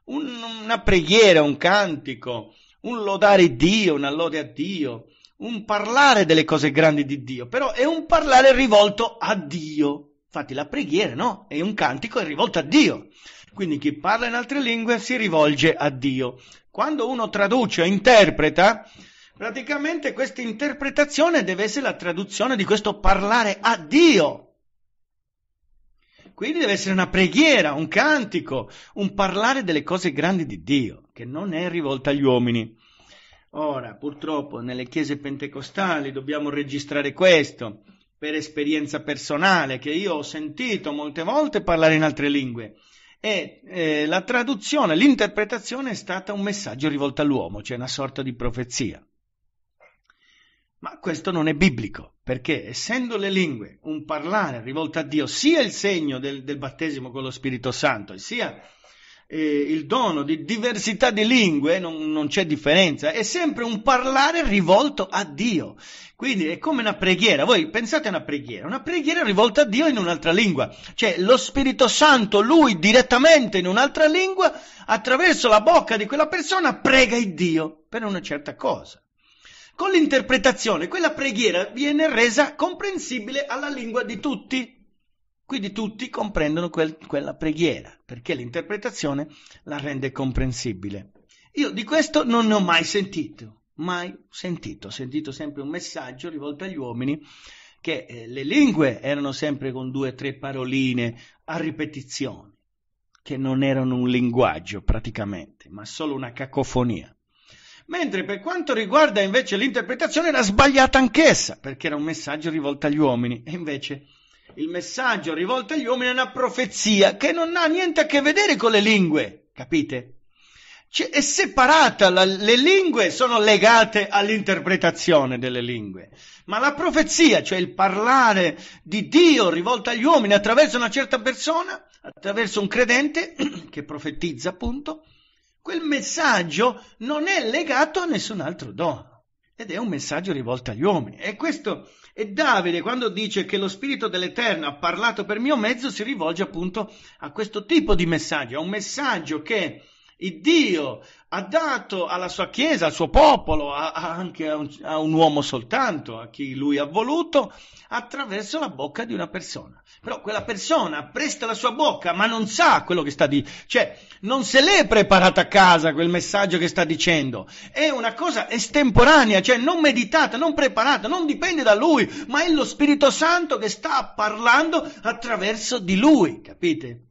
un, una preghiera, un cantico, un lodare Dio, una lode a Dio, un parlare delle cose grandi di Dio, però è un parlare rivolto a Dio. Infatti la preghiera, no? È un cantico, è rivolto a Dio. Quindi chi parla in altre lingue si rivolge a Dio. Quando uno traduce o interpreta, Praticamente questa interpretazione deve essere la traduzione di questo parlare a Dio. Quindi deve essere una preghiera, un cantico, un parlare delle cose grandi di Dio, che non è rivolta agli uomini. Ora, purtroppo, nelle chiese pentecostali dobbiamo registrare questo, per esperienza personale, che io ho sentito molte volte parlare in altre lingue. E eh, la traduzione, l'interpretazione è stata un messaggio rivolto all'uomo, cioè una sorta di profezia. Ma questo non è biblico, perché essendo le lingue un parlare rivolto a Dio sia il segno del, del battesimo con lo Spirito Santo, sia eh, il dono di diversità di lingue, non, non c'è differenza, è sempre un parlare rivolto a Dio. Quindi è come una preghiera, voi pensate a una preghiera, una preghiera rivolta a Dio in un'altra lingua, cioè lo Spirito Santo, lui direttamente in un'altra lingua, attraverso la bocca di quella persona, prega il Dio per una certa cosa. Con l'interpretazione quella preghiera viene resa comprensibile alla lingua di tutti. Quindi tutti comprendono quel, quella preghiera, perché l'interpretazione la rende comprensibile. Io di questo non ne ho mai sentito, mai sentito. Ho sentito sempre un messaggio rivolto agli uomini che eh, le lingue erano sempre con due o tre paroline a ripetizione, che non erano un linguaggio praticamente, ma solo una cacofonia. Mentre per quanto riguarda invece l'interpretazione era sbagliata anch'essa, perché era un messaggio rivolto agli uomini, e invece il messaggio rivolto agli uomini è una profezia che non ha niente a che vedere con le lingue, capite? Cioè, è separata, la, le lingue sono legate all'interpretazione delle lingue, ma la profezia, cioè il parlare di Dio rivolto agli uomini attraverso una certa persona, attraverso un credente *clears throat* che profetizza appunto, quel messaggio non è legato a nessun altro dono ed è un messaggio rivolto agli uomini. E questo è Davide quando dice che lo Spirito dell'Eterno ha parlato per mio mezzo si rivolge appunto a questo tipo di messaggio, a un messaggio che il Dio ha dato alla sua Chiesa, al suo popolo, a, a anche a un, a un, uomo soltanto, a chi lui ha voluto, attraverso la bocca di una persona. Però quella persona presta la sua bocca, ma non sa quello che sta dicendo. Cioè, non se l'è preparata a casa quel messaggio che sta dicendo. È una cosa estemporanea, cioè non meditata, non preparata, non dipende da lui, ma è lo Spirito Santo che sta parlando attraverso di lui, capite?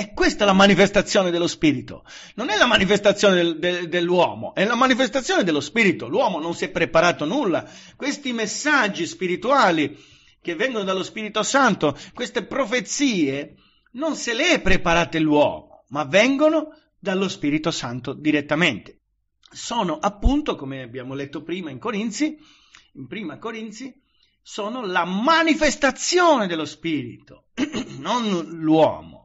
E questa è la manifestazione dello spirito, non è la manifestazione del, del, dell'uomo, è la manifestazione dello spirito. L'uomo non si è preparato nulla. Questi messaggi spirituali che vengono dallo Spirito Santo, queste profezie, non se le è preparate l'uomo, ma vengono dallo Spirito Santo direttamente. Sono appunto, come abbiamo letto prima in Corinzi, in prima Corinzi, sono la manifestazione dello Spirito, *clears throat* non l'uomo.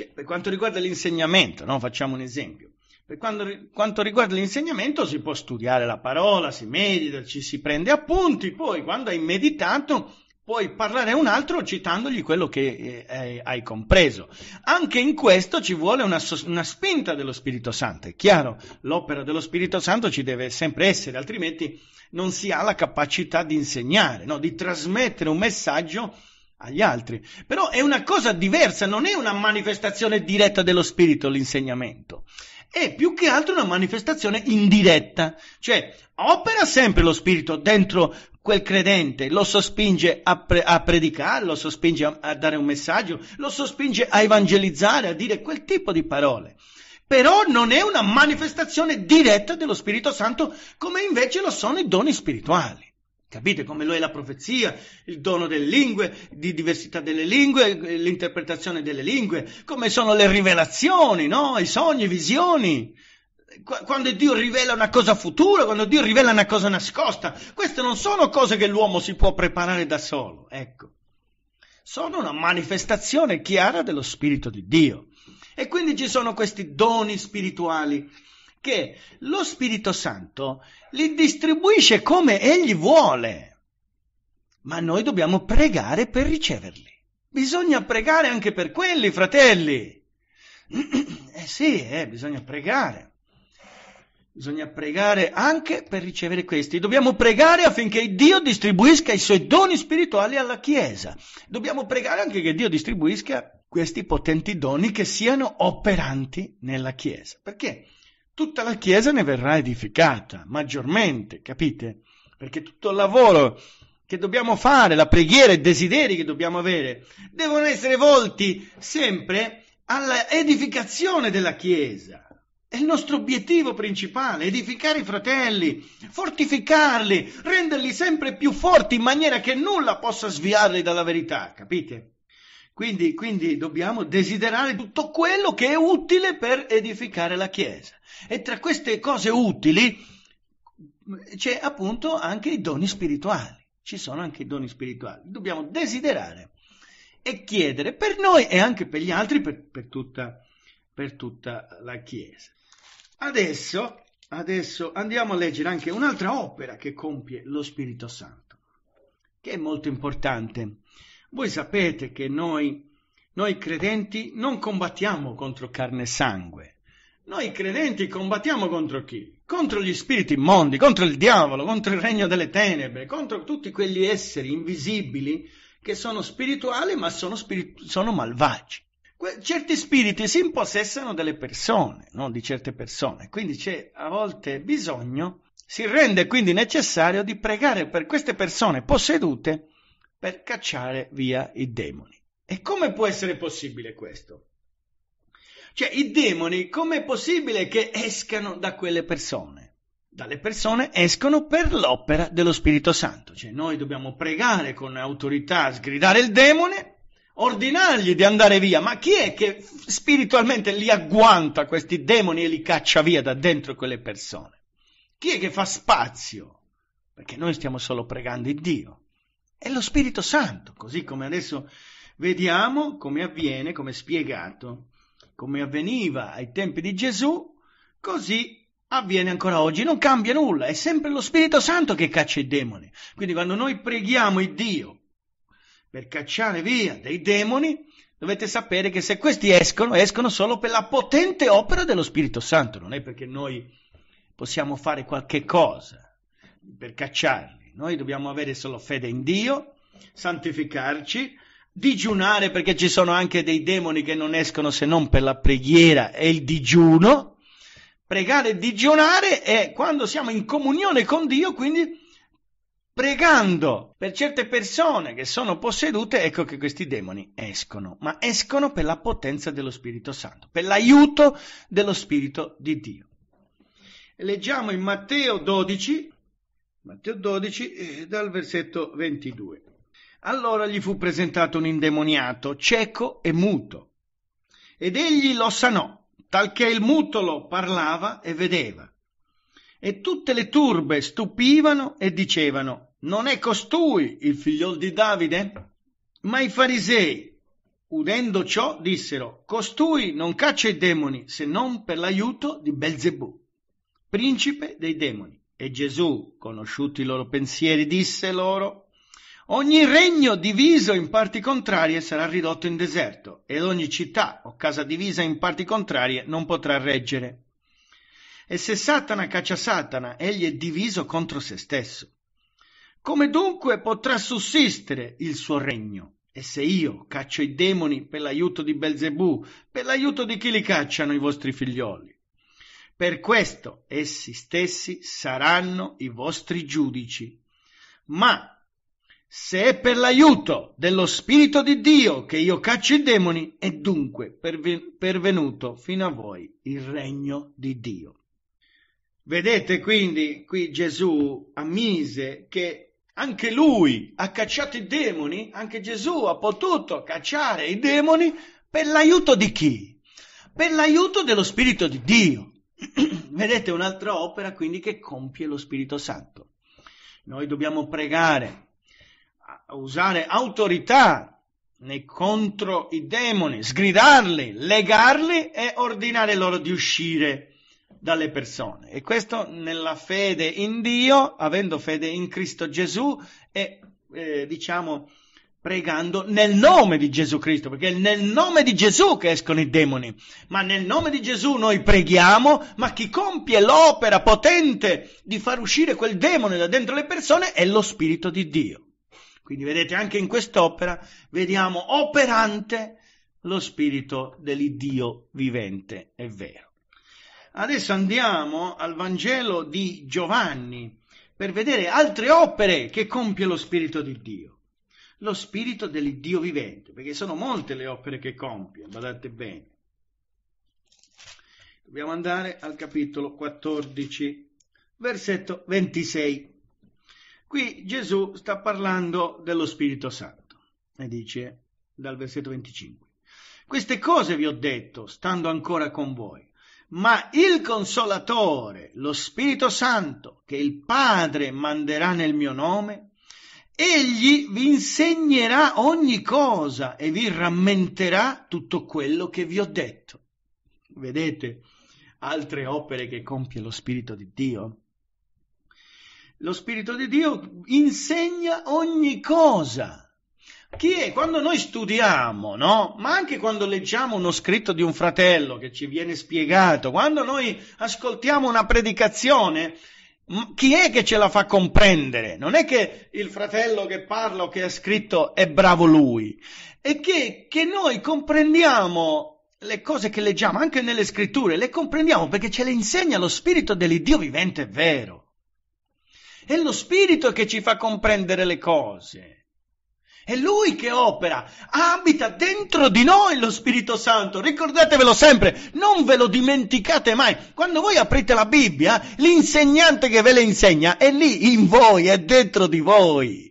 Cioè, per quanto riguarda l'insegnamento, no? facciamo un esempio. Per quanto, riguarda l'insegnamento si può studiare la parola, si medita, ci si prende appunti, poi quando hai meditato puoi parlare a un altro citandogli quello che eh, hai compreso. Anche in questo ci vuole una, una, spinta dello Spirito Santo, è chiaro, l'opera dello Spirito Santo ci deve sempre essere, altrimenti non si ha la capacità di insegnare, no? di trasmettere un messaggio agli altri. Però è una cosa diversa, non è una manifestazione diretta dello spirito l'insegnamento. È più che altro una manifestazione indiretta, cioè opera sempre lo spirito dentro quel credente, lo sospinge a, pre- a predicare, lo sospinge a-, a dare un messaggio, lo sospinge a evangelizzare, a dire quel tipo di parole però non è una manifestazione diretta dello Spirito Santo come invece lo sono i doni spirituali. Capite come lo è la profezia, il dono delle lingue, di diversità delle lingue, l'interpretazione delle lingue, come sono le rivelazioni, no? I sogni, le visioni. Quando Dio rivela una cosa futura, quando Dio rivela una cosa nascosta, queste non sono cose che l'uomo si può preparare da solo, ecco. Sono una manifestazione chiara dello Spirito di Dio. E quindi ci sono questi doni spirituali che lo Spirito Santo li distribuisce come egli vuole, ma noi dobbiamo pregare per riceverli. Bisogna pregare anche per quelli, fratelli. *clears throat* Eh sì, eh, bisogna pregare. Bisogna pregare anche per ricevere questi. Dobbiamo pregare affinché Dio distribuisca i suoi doni spirituali alla Chiesa. Dobbiamo pregare anche che Dio distribuisca questi potenti doni che siano operanti nella Chiesa. Perché? tutta la Chiesa ne verrà edificata, maggiormente, capite? Perché tutto il lavoro che dobbiamo fare, la preghiera e i desideri che dobbiamo avere, devono essere volti sempre alla edificazione della Chiesa. È il nostro obiettivo principale, edificare i fratelli, fortificarli, renderli sempre più forti in maniera che nulla possa sviarli dalla verità, capite? Quindi, quindi dobbiamo desiderare tutto quello che è utile per edificare la Chiesa. E tra queste cose utili c'è appunto anche i doni spirituali. Ci sono anche i doni spirituali. Dobbiamo desiderare e chiedere per noi e anche per gli altri, per, per, tutta, per tutta, la Chiesa. Adesso, adesso andiamo a leggere anche un'altra opera che compie lo Spirito Santo, che è molto importante. Voi sapete che noi, noi credenti non combattiamo contro carne e sangue, noi credenti combattiamo contro chi? Contro gli spiriti immondi, contro il diavolo, contro il regno delle tenebre, contro tutti quegli esseri invisibili che sono spirituali ma sono, spiritu- sono malvagi. Que- certi spiriti si impossessano delle persone, no? di certe persone, quindi c'è a volte bisogno, si rende quindi necessario di pregare per queste persone possedute per cacciare via i demoni. E come può essere possibile questo? Cioè i demoni com'è possibile che escano da quelle persone? dalle persone escono per l'opera dello Spirito Santo. Cioè noi dobbiamo pregare con autorità, sgridare il demone, ordinargli di andare via. Ma chi è che spiritualmente li agguanta questi demoni e li caccia via da dentro quelle persone? Chi è che fa spazio? Perché noi stiamo solo pregando il Dio. È lo Spirito Santo, così come adesso vediamo come avviene, come spiegato come avveniva ai tempi di Gesù, così avviene ancora oggi. Non cambia nulla, è sempre lo Spirito Santo che caccia i demoni. Quindi quando noi preghiamo il Dio per cacciare via dei demoni, dovete sapere che se questi escono, escono solo per la potente opera dello Spirito Santo, non è perché noi possiamo fare qualche cosa per cacciarli. Noi dobbiamo avere solo fede in Dio, santificarci, digiunare perché ci sono anche dei demoni che non escono se non per la preghiera e il digiuno. Pregare e digiunare è quando siamo in comunione con Dio, quindi pregando per certe persone che sono possedute, ecco che questi demoni escono, ma escono per la potenza dello Spirito Santo, per l'aiuto dello Spirito di Dio. Leggiamo in Matteo 12, Matteo 12 eh, dal versetto 22. Allora gli fu presentato un indemoniato, cieco e muto. Ed egli lo sanò, talché il mutolo parlava e vedeva. E tutte le turbe stupivano e dicevano, non è costui il figliol di Davide? Ma i farisei, udendo ciò, dissero, costui non caccia i demoni se non per l'aiuto di Belzebù, principe dei demoni. E Gesù, conosciuti i loro pensieri, disse loro, Ogni regno diviso in parti contrarie sarà ridotto in deserto, ed ogni città o casa divisa in parti contrarie non potrà reggere. E se Satana caccia Satana, egli è diviso contro se stesso. Come dunque potrà sussistere il suo regno? E se io caccio i demoni per l'aiuto di Belzebù, per l'aiuto di chi li cacciano i vostri figlioli? Per questo essi stessi saranno i vostri giudici. Ma se è per l'aiuto dello Spirito di Dio che io caccio i demoni, è dunque pervenuto fino a voi il regno di Dio. Vedete quindi qui Gesù ammise che anche lui ha cacciato i demoni, anche Gesù ha potuto cacciare i demoni per l'aiuto di chi? Per l'aiuto dello Spirito di Dio. *clears throat* Vedete un'altra opera quindi che compie lo Spirito Santo. Noi dobbiamo pregare usare autorità nei contro i demoni, sgridarli, legarli e ordinare loro di uscire dalle persone. E questo nella fede in Dio, avendo fede in Cristo Gesù e eh, diciamo pregando nel nome di Gesù Cristo, perché è nel nome di Gesù che escono i demoni, ma nel nome di Gesù noi preghiamo, ma chi compie l'opera potente di far uscire quel demone da dentro le persone è lo Spirito di Dio. Quindi vedete anche in quest'opera vediamo operante lo spirito dell'Iddio vivente è vero. Adesso andiamo al Vangelo di Giovanni per vedere altre opere che compie lo spirito di Dio. Lo spirito dell'Iddio vivente, perché sono molte le opere che compie, badate bene. Dobbiamo andare al capitolo 14, versetto 26. Qui Gesù sta parlando dello Spirito Santo e dice dal versetto 25, queste cose vi ho detto stando ancora con voi, ma il Consolatore, lo Spirito Santo, che il Padre manderà nel mio nome, egli vi insegnerà ogni cosa e vi rammenterà tutto quello che vi ho detto. Vedete altre opere che compie lo Spirito di Dio? lo Spirito di Dio insegna ogni cosa. Chi è? Quando noi studiamo, no? Ma anche quando leggiamo uno scritto di un fratello che ci viene spiegato, quando noi ascoltiamo una predicazione, chi è che ce la fa comprendere? Non è che il fratello che parla o che ha scritto è bravo lui, è che, che noi comprendiamo le cose che leggiamo, anche nelle scritture, le comprendiamo perché ce le insegna lo Spirito dell'Iddio vivente e vero. È lo Spirito che ci fa comprendere le cose. È Lui che opera, abita dentro di noi lo Spirito Santo, ricordatevelo sempre, non ve lo dimenticate mai. Quando voi aprite la Bibbia, l'insegnante che ve le insegna è lì in voi, è dentro di voi.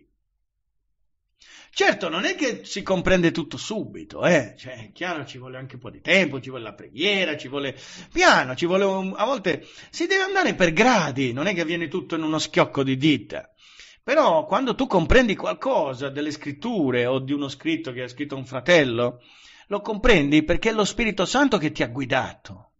Certo, non è che si comprende tutto subito, eh? cioè, è chiaro, ci vuole anche un po' di tempo, ci vuole la preghiera, ci vuole piano, ci vuole un... a volte si deve andare per gradi, non è che viene tutto in uno schiocco di dita. Però quando tu comprendi qualcosa delle scritture o di uno scritto che ha scritto un fratello, lo comprendi perché è lo Spirito Santo che ti ha guidato.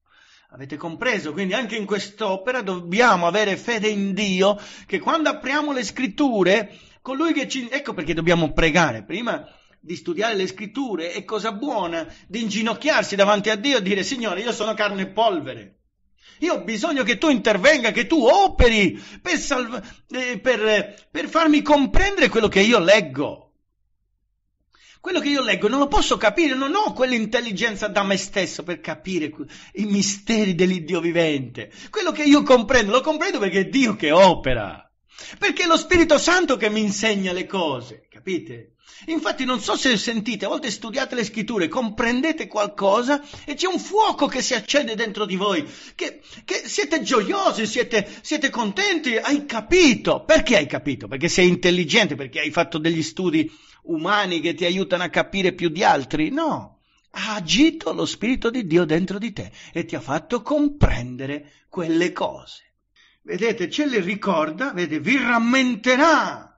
Avete compreso? Quindi anche in quest'opera dobbiamo avere fede in Dio che quando apriamo le scritture colui che ci... Ecco perché dobbiamo pregare prima di studiare le scritture, è cosa buona di inginocchiarsi davanti a Dio e dire Signore, io sono carne e polvere. Io ho bisogno che tu intervenga, che tu operi per, salva- eh, per, per farmi comprendere quello che io leggo. Quello che io leggo non lo posso capire, non ho quell'intelligenza da me stesso per capire i misteri dell'Iddio vivente. Quello che io comprendo, lo comprendo perché è Dio che opera. Perché è lo Spirito Santo che mi insegna le cose, capite? Infatti non so se sentite, a volte studiate le scritture, comprendete qualcosa e c'è un fuoco che si accende dentro di voi, che, che siete gioiosi, siete, siete contenti, hai capito. Perché hai capito? Perché sei intelligente, perché hai fatto degli studi umani che ti aiutano a capire più di altri? No, ha agito lo Spirito di Dio dentro di te e ti ha fatto comprendere quelle cose. Vedete, ce le ricorda, vedete, vi rammenterà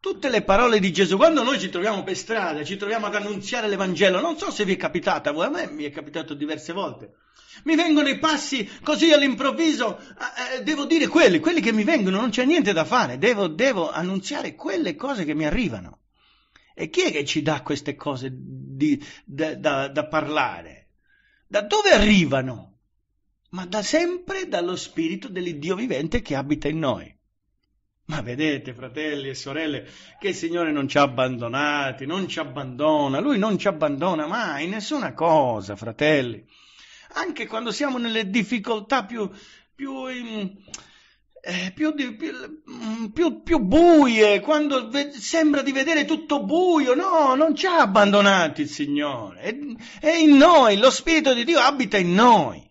tutte le parole di Gesù. Quando noi ci troviamo per strada, ci troviamo ad annunziare l'Evangelo, non so se vi è capitata, a me mi è capitato diverse volte. Mi vengono i passi così all'improvviso, eh, eh, devo dire quelli, quelli che mi vengono, non c'è niente da fare, devo, devo annunziare quelle cose che mi arrivano. E chi è che ci dà queste cose di, da, da, da parlare? Da dove arrivano? ma da sempre dallo Spirito dell'Iddio vivente che abita in noi. Ma vedete, fratelli e sorelle, che il Signore non ci ha abbandonati, non ci abbandona, Lui non ci abbandona mai, nessuna cosa, fratelli. Anche quando siamo nelle difficoltà più, più, mm, eh, più, mm, più, più buie, quando ve- sembra di vedere tutto buio, no, non ci ha abbandonati il Signore. È, è in noi, lo Spirito di Dio abita in noi.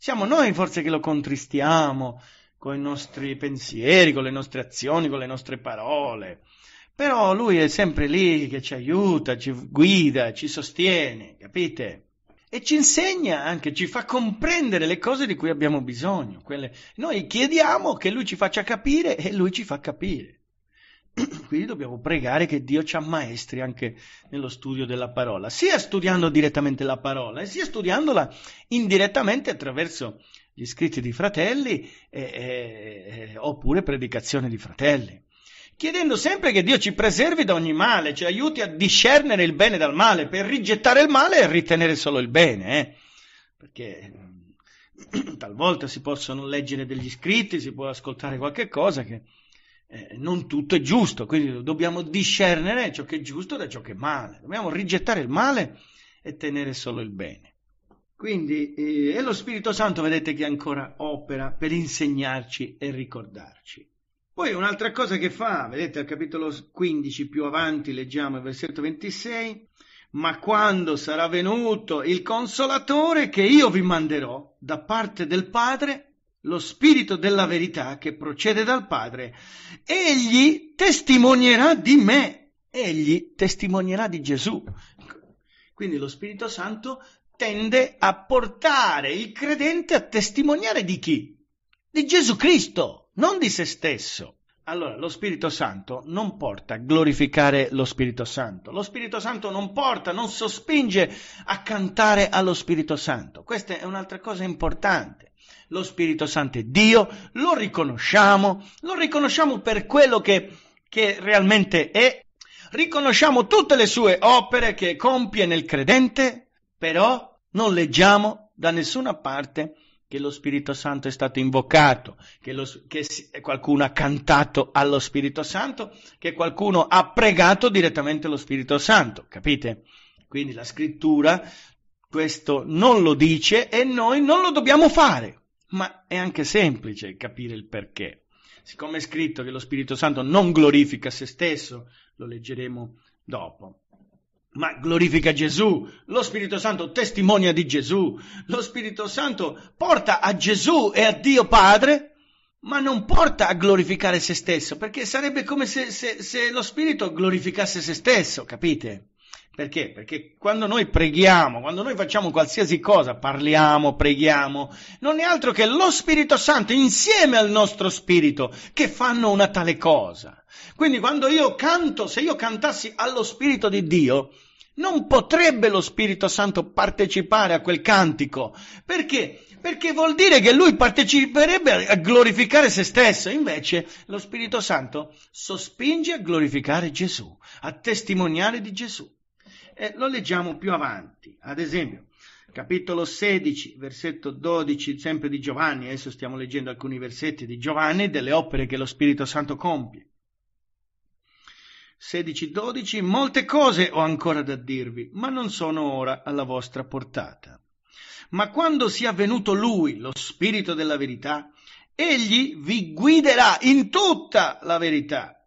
Siamo noi forse che lo contristiamo con i nostri pensieri, con le nostre azioni, con le nostre parole. Però lui è sempre lì che ci aiuta, ci guida, ci sostiene, capite? E ci insegna anche, ci fa comprendere le cose di cui abbiamo bisogno. Quelle... Noi chiediamo che lui ci faccia capire e lui ci fa capire. *clears throat* Quindi dobbiamo pregare che Dio ci ammaestri anche nello studio della parola, sia studiando direttamente la parola, sia studiandola indirettamente attraverso gli scritti di fratelli eh, eh, oppure predicazione di fratelli. Chiedendo sempre che Dio ci preservi da ogni male, ci aiuti a discernere il bene dal male, per rigettare il male e ritenere solo il bene, eh? perché *clears throat* talvolta si possono leggere degli scritti, si può ascoltare qualche cosa che eh, non tutto è giusto, quindi dobbiamo discernere ciò che è giusto da ciò che è male, dobbiamo rigettare il male e tenere solo il bene. Quindi eh, è lo Spirito Santo, vedete, che ancora opera per insegnarci e ricordarci. Poi un'altra cosa che fa, vedete al capitolo 15 più avanti leggiamo il versetto 26, ma quando sarà venuto il consolatore che io vi manderò da parte del Padre, lo spirito della verità che procede dal Padre, egli testimonierà di me, egli testimonierà di Gesù. Quindi lo Spirito Santo tende a portare il credente a testimoniare di chi? Di Gesù Cristo, non di se stesso. Allora, lo Spirito Santo non porta a glorificare lo Spirito Santo, lo Spirito Santo non porta, non sospinge a cantare allo Spirito Santo. Questa è un'altra cosa importante lo Spirito Santo è Dio, lo riconosciamo, lo riconosciamo per quello che, che realmente è, riconosciamo tutte le sue opere che compie nel credente, però non leggiamo da nessuna parte che lo Spirito Santo è stato invocato, che, lo, che, qualcuno ha cantato allo Spirito Santo, che qualcuno ha pregato direttamente lo Spirito Santo, capite? Quindi la scrittura questo non lo dice e noi non lo dobbiamo fare ma è anche semplice capire il perché. Siccome è scritto che lo Spirito Santo non glorifica se stesso, lo leggeremo dopo. Ma glorifica Gesù, lo Spirito Santo testimonia di Gesù, lo Spirito Santo porta a Gesù e a Dio Padre, ma non porta a glorificare se stesso, perché sarebbe come se, se, se lo Spirito glorificasse se stesso, capite? Perché? Perché quando noi preghiamo, quando noi facciamo qualsiasi cosa, parliamo, preghiamo, non è altro che lo Spirito Santo insieme al nostro Spirito che fanno una tale cosa. Quindi quando io canto, se io cantassi allo Spirito di Dio, non potrebbe lo Spirito Santo partecipare a quel cantico. Perché? Perché vuol dire che lui parteciperebbe a glorificare se stesso, invece lo Spirito Santo sospinge a glorificare Gesù, a testimoniare di Gesù. Eh, lo leggiamo più avanti, ad esempio, capitolo 16, versetto 12, sempre di Giovanni, adesso stiamo leggendo alcuni versetti di Giovanni, delle opere che lo Spirito Santo compie. 16-12, molte cose ho ancora da dirvi, ma non sono ora alla vostra portata. Ma quando sia venuto Lui, lo Spirito della verità, Egli vi guiderà in tutta la verità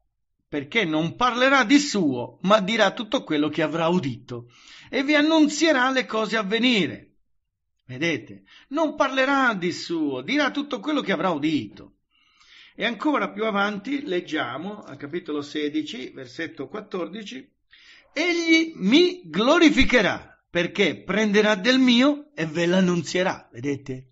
perché non parlerà di suo, ma dirà tutto quello che avrà udito e vi annunzierà le cose a venire. Vedete, non parlerà di suo, dirà tutto quello che avrà udito. E ancora più avanti leggiamo al capitolo 16, versetto 14, Egli mi glorificherà perché prenderà del mio e ve l'annunzierà. Vedete?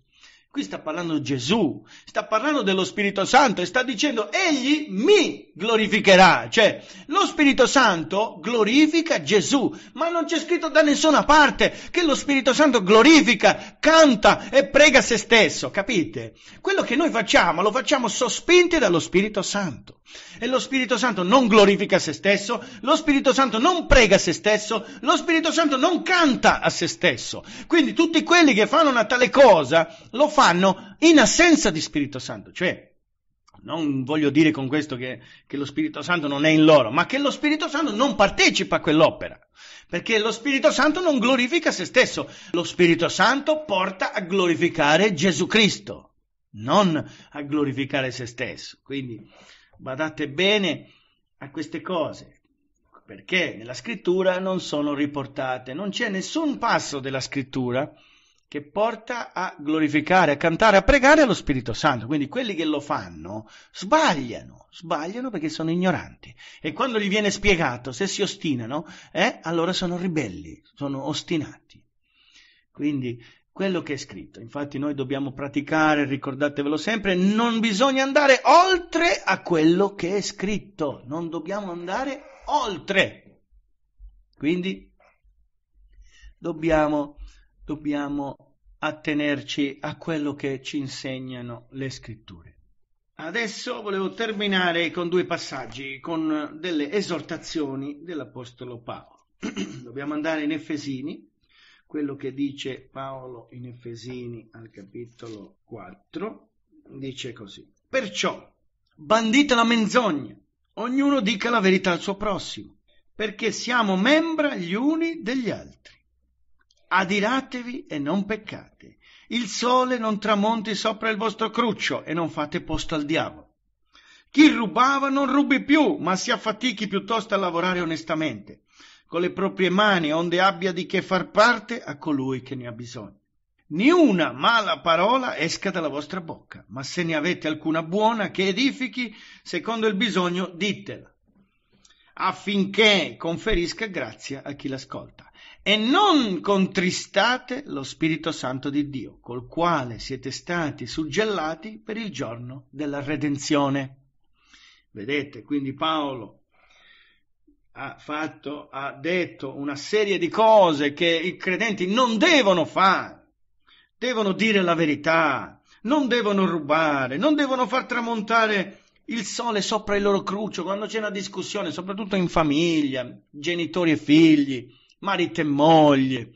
Qui sta parlando Gesù, sta parlando dello Spirito Santo e sta dicendo egli mi glorificherà, cioè lo Spirito Santo glorifica Gesù, ma non c'è scritto da nessuna parte che lo Spirito Santo glorifica, canta e prega se stesso, capite? Quello che noi facciamo lo facciamo sospinti dallo Spirito Santo. E lo Spirito Santo non glorifica se stesso, lo Spirito Santo non prega se stesso, lo Spirito Santo non canta a se stesso. Quindi tutti quelli che fanno una tale cosa lo fanno in assenza di Spirito Santo, cioè non voglio dire con questo che, che, lo Spirito Santo non è in loro, ma che lo Spirito Santo non partecipa a quell'opera, perché lo Spirito Santo non glorifica se stesso, lo Spirito Santo porta a glorificare Gesù Cristo, non a glorificare se stesso. Quindi Badate bene a queste cose, perché nella scrittura non sono riportate, non c'è nessun passo della scrittura che porta a glorificare, a cantare, a pregare allo Spirito Santo. Quindi quelli che lo fanno sbagliano, sbagliano perché sono ignoranti. E quando gli viene spiegato, se si ostinano, eh, allora sono ribelli, sono ostinati. Quindi quello che è scritto. Infatti noi dobbiamo praticare, ricordatevelo sempre, non bisogna andare oltre a quello che è scritto, non dobbiamo andare oltre. Quindi dobbiamo, dobbiamo attenerci a quello che ci insegnano le scritture. Adesso volevo terminare con due passaggi, con delle esortazioni dell'Apostolo Paolo. *clears throat* dobbiamo andare in Efesini quello che dice Paolo in Efesini al capitolo 4, dice così. Perciò, bandita la menzogna, ognuno dica la verità al suo prossimo, perché siamo membra gli uni degli altri. Adiratevi e non peccate. Il sole non tramonti sopra il vostro cruccio e non fate posto al diavolo. Chi rubava non rubi più, ma si affatichi piuttosto a lavorare onestamente con le proprie mani, onde abbia di che far parte a colui che ne ha bisogno. Né una mala parola esca dalla vostra bocca, ma se ne avete alcuna buona che edifichi, secondo il bisogno, ditela, affinché conferisca grazia a chi l'ascolta. E non contristate lo Spirito Santo di Dio, col quale siete stati suggellati per il giorno della redenzione. Vedete, quindi Paolo ha fatto, ha detto una serie di cose che i credenti non devono fare. Devono dire la verità, non devono rubare, non devono far tramontare il sole sopra il loro cruccio quando c'è una discussione, soprattutto in famiglia, genitori e figli, marito e moglie.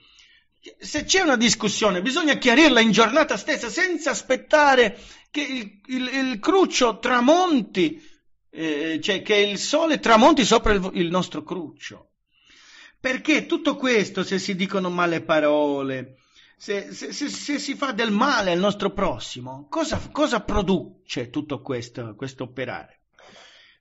Se c'è una discussione bisogna chiarirla in giornata stessa senza aspettare che il, il, il cruccio tramonti eh, eh, cioè che il sole tramonti sopra il, il nostro cruccio. Perché tutto questo, se si dicono male parole, se, se, se, se, si fa del male al nostro prossimo, cosa, cosa produce tutto questo, questo, operare?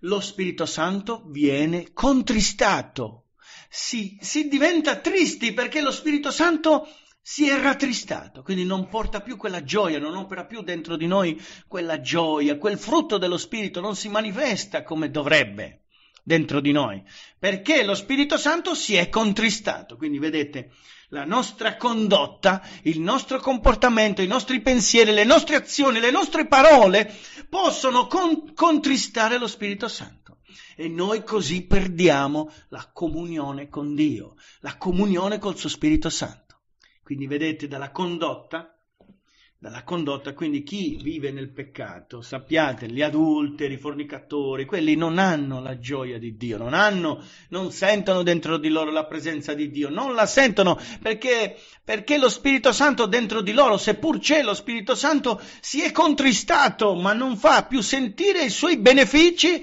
Lo Spirito Santo viene contristato, si, si diventa tristi perché lo Spirito Santo si è rattristato, quindi non porta più quella gioia, non opera più dentro di noi quella gioia, quel frutto dello Spirito non si manifesta come dovrebbe dentro di noi, perché lo Spirito Santo si è contristato. Quindi vedete, la nostra condotta, il nostro comportamento, i nostri pensieri, le nostre azioni, le nostre parole possono con- contristare lo Spirito Santo. E noi così perdiamo la comunione con Dio, la comunione col suo Spirito Santo. Quindi vedete dalla condotta, dalla condotta, quindi chi vive nel peccato, sappiate, gli adulteri, i fornicatori, quelli non hanno la gioia di Dio, non hanno, non sentono dentro di loro la presenza di Dio, non la sentono perché, perché lo Spirito Santo dentro di loro, seppur c'è lo Spirito Santo, si è contristato, ma non fa più sentire i suoi benefici,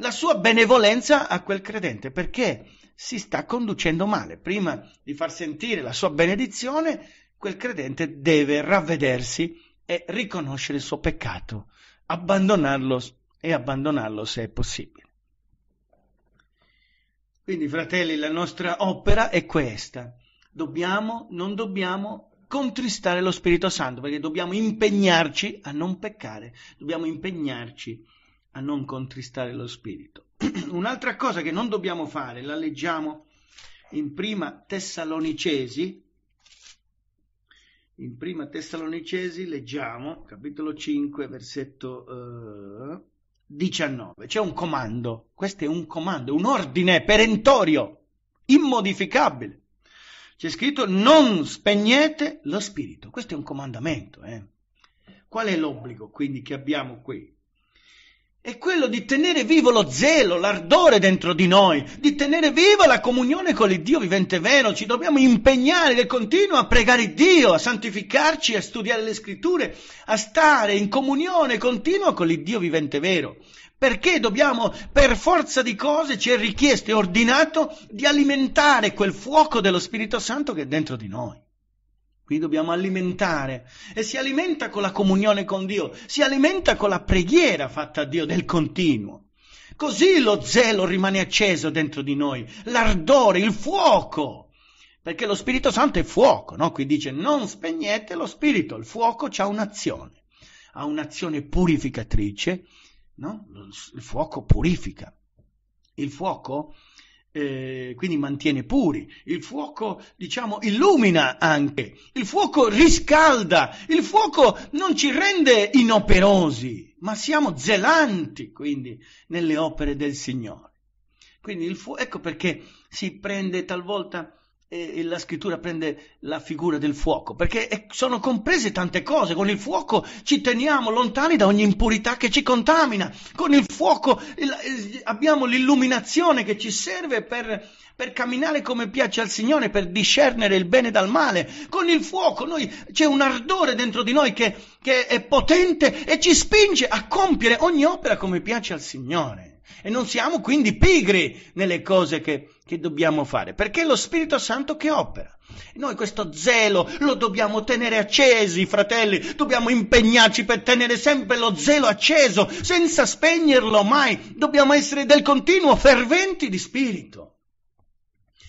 la sua benevolenza a quel credente, perché? si sta conducendo male. Prima di far sentire la sua benedizione, quel credente deve ravvedersi e riconoscere il suo peccato, abbandonarlo e abbandonarlo se è possibile. Quindi, fratelli, la nostra opera è questa. Dobbiamo, non dobbiamo contristare lo Spirito Santo, perché dobbiamo impegnarci a non peccare, dobbiamo impegnarci a non contristare lo Spirito. *clears throat* Un'altra cosa che non dobbiamo fare, la leggiamo in prima Tessalonicesi, in prima Tessalonicesi leggiamo, capitolo 5, versetto eh, 19, c'è un comando, questo è un comando, un ordine perentorio, immodificabile. C'è scritto non spegnete lo spirito, questo è un comandamento. Eh. Qual è l'obbligo quindi che abbiamo qui? è quello di tenere vivo lo zelo, l'ardore dentro di noi, di tenere viva la comunione con il Dio vivente vero. Ci dobbiamo impegnare del continuo a pregare Dio, a santificarci, a studiare le scritture, a stare in comunione continua con il Dio vivente vero. Perché dobbiamo, per forza di cose, ci è richiesto e ordinato di alimentare quel fuoco dello Spirito Santo che è dentro di noi. Qui dobbiamo alimentare e si alimenta con la comunione con Dio, si alimenta con la preghiera fatta a Dio del continuo. Così lo zelo rimane acceso dentro di noi, l'ardore, il fuoco, perché lo Spirito Santo è fuoco, no? Qui dice non spegnete lo Spirito, il fuoco ha un'azione, ha un'azione purificatrice, no? Il fuoco purifica. Il fuoco eh, quindi mantiene puri, il fuoco diciamo illumina anche, il fuoco riscalda, il fuoco non ci rende inoperosi, ma siamo zelanti quindi nelle opere del Signore. Quindi il fuoco, ecco perché si prende talvolta e la scrittura prende la figura del fuoco, perché sono comprese tante cose, con il fuoco ci teniamo lontani da ogni impurità che ci contamina, con il fuoco abbiamo l'illuminazione che ci serve per, per camminare come piace al Signore, per discernere il bene dal male, con il fuoco noi, c'è un ardore dentro di noi che, che è potente e ci spinge a compiere ogni opera come piace al Signore. E non siamo quindi pigri nelle cose che, che dobbiamo fare, perché è lo Spirito Santo che opera. Noi questo zelo lo dobbiamo tenere accesi, fratelli, dobbiamo impegnarci per tenere sempre lo zelo acceso, senza spegnerlo mai, dobbiamo essere del continuo ferventi di spirito.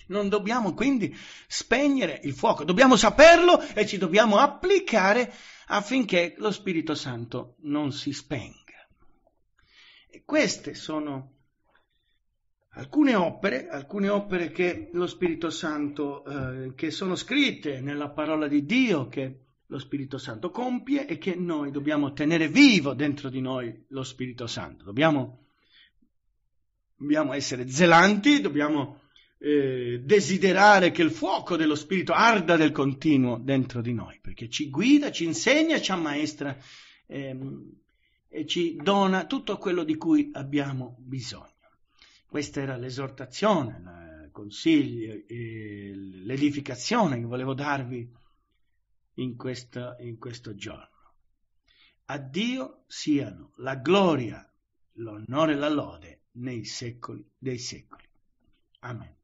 Non dobbiamo quindi spegnere il fuoco, dobbiamo saperlo e ci dobbiamo applicare affinché lo Spirito Santo non si spenga. E queste sono Alcune opere, alcune opere che lo Spirito Santo, eh, che sono scritte nella parola di Dio, che lo Spirito Santo compie e che noi dobbiamo tenere vivo dentro di noi lo Spirito Santo. Dobbiamo, dobbiamo essere zelanti, dobbiamo eh, desiderare che il fuoco dello Spirito arda del continuo dentro di noi, perché ci guida, ci insegna, ci ammaestra ehm, e ci dona tutto quello di cui abbiamo bisogno. Questa era l'esortazione, il eh, consiglio, l'edificazione che volevo darvi in, questa, in questo giorno. A Dio siano la gloria, l'onore e la lode nei secoli dei secoli. Amen.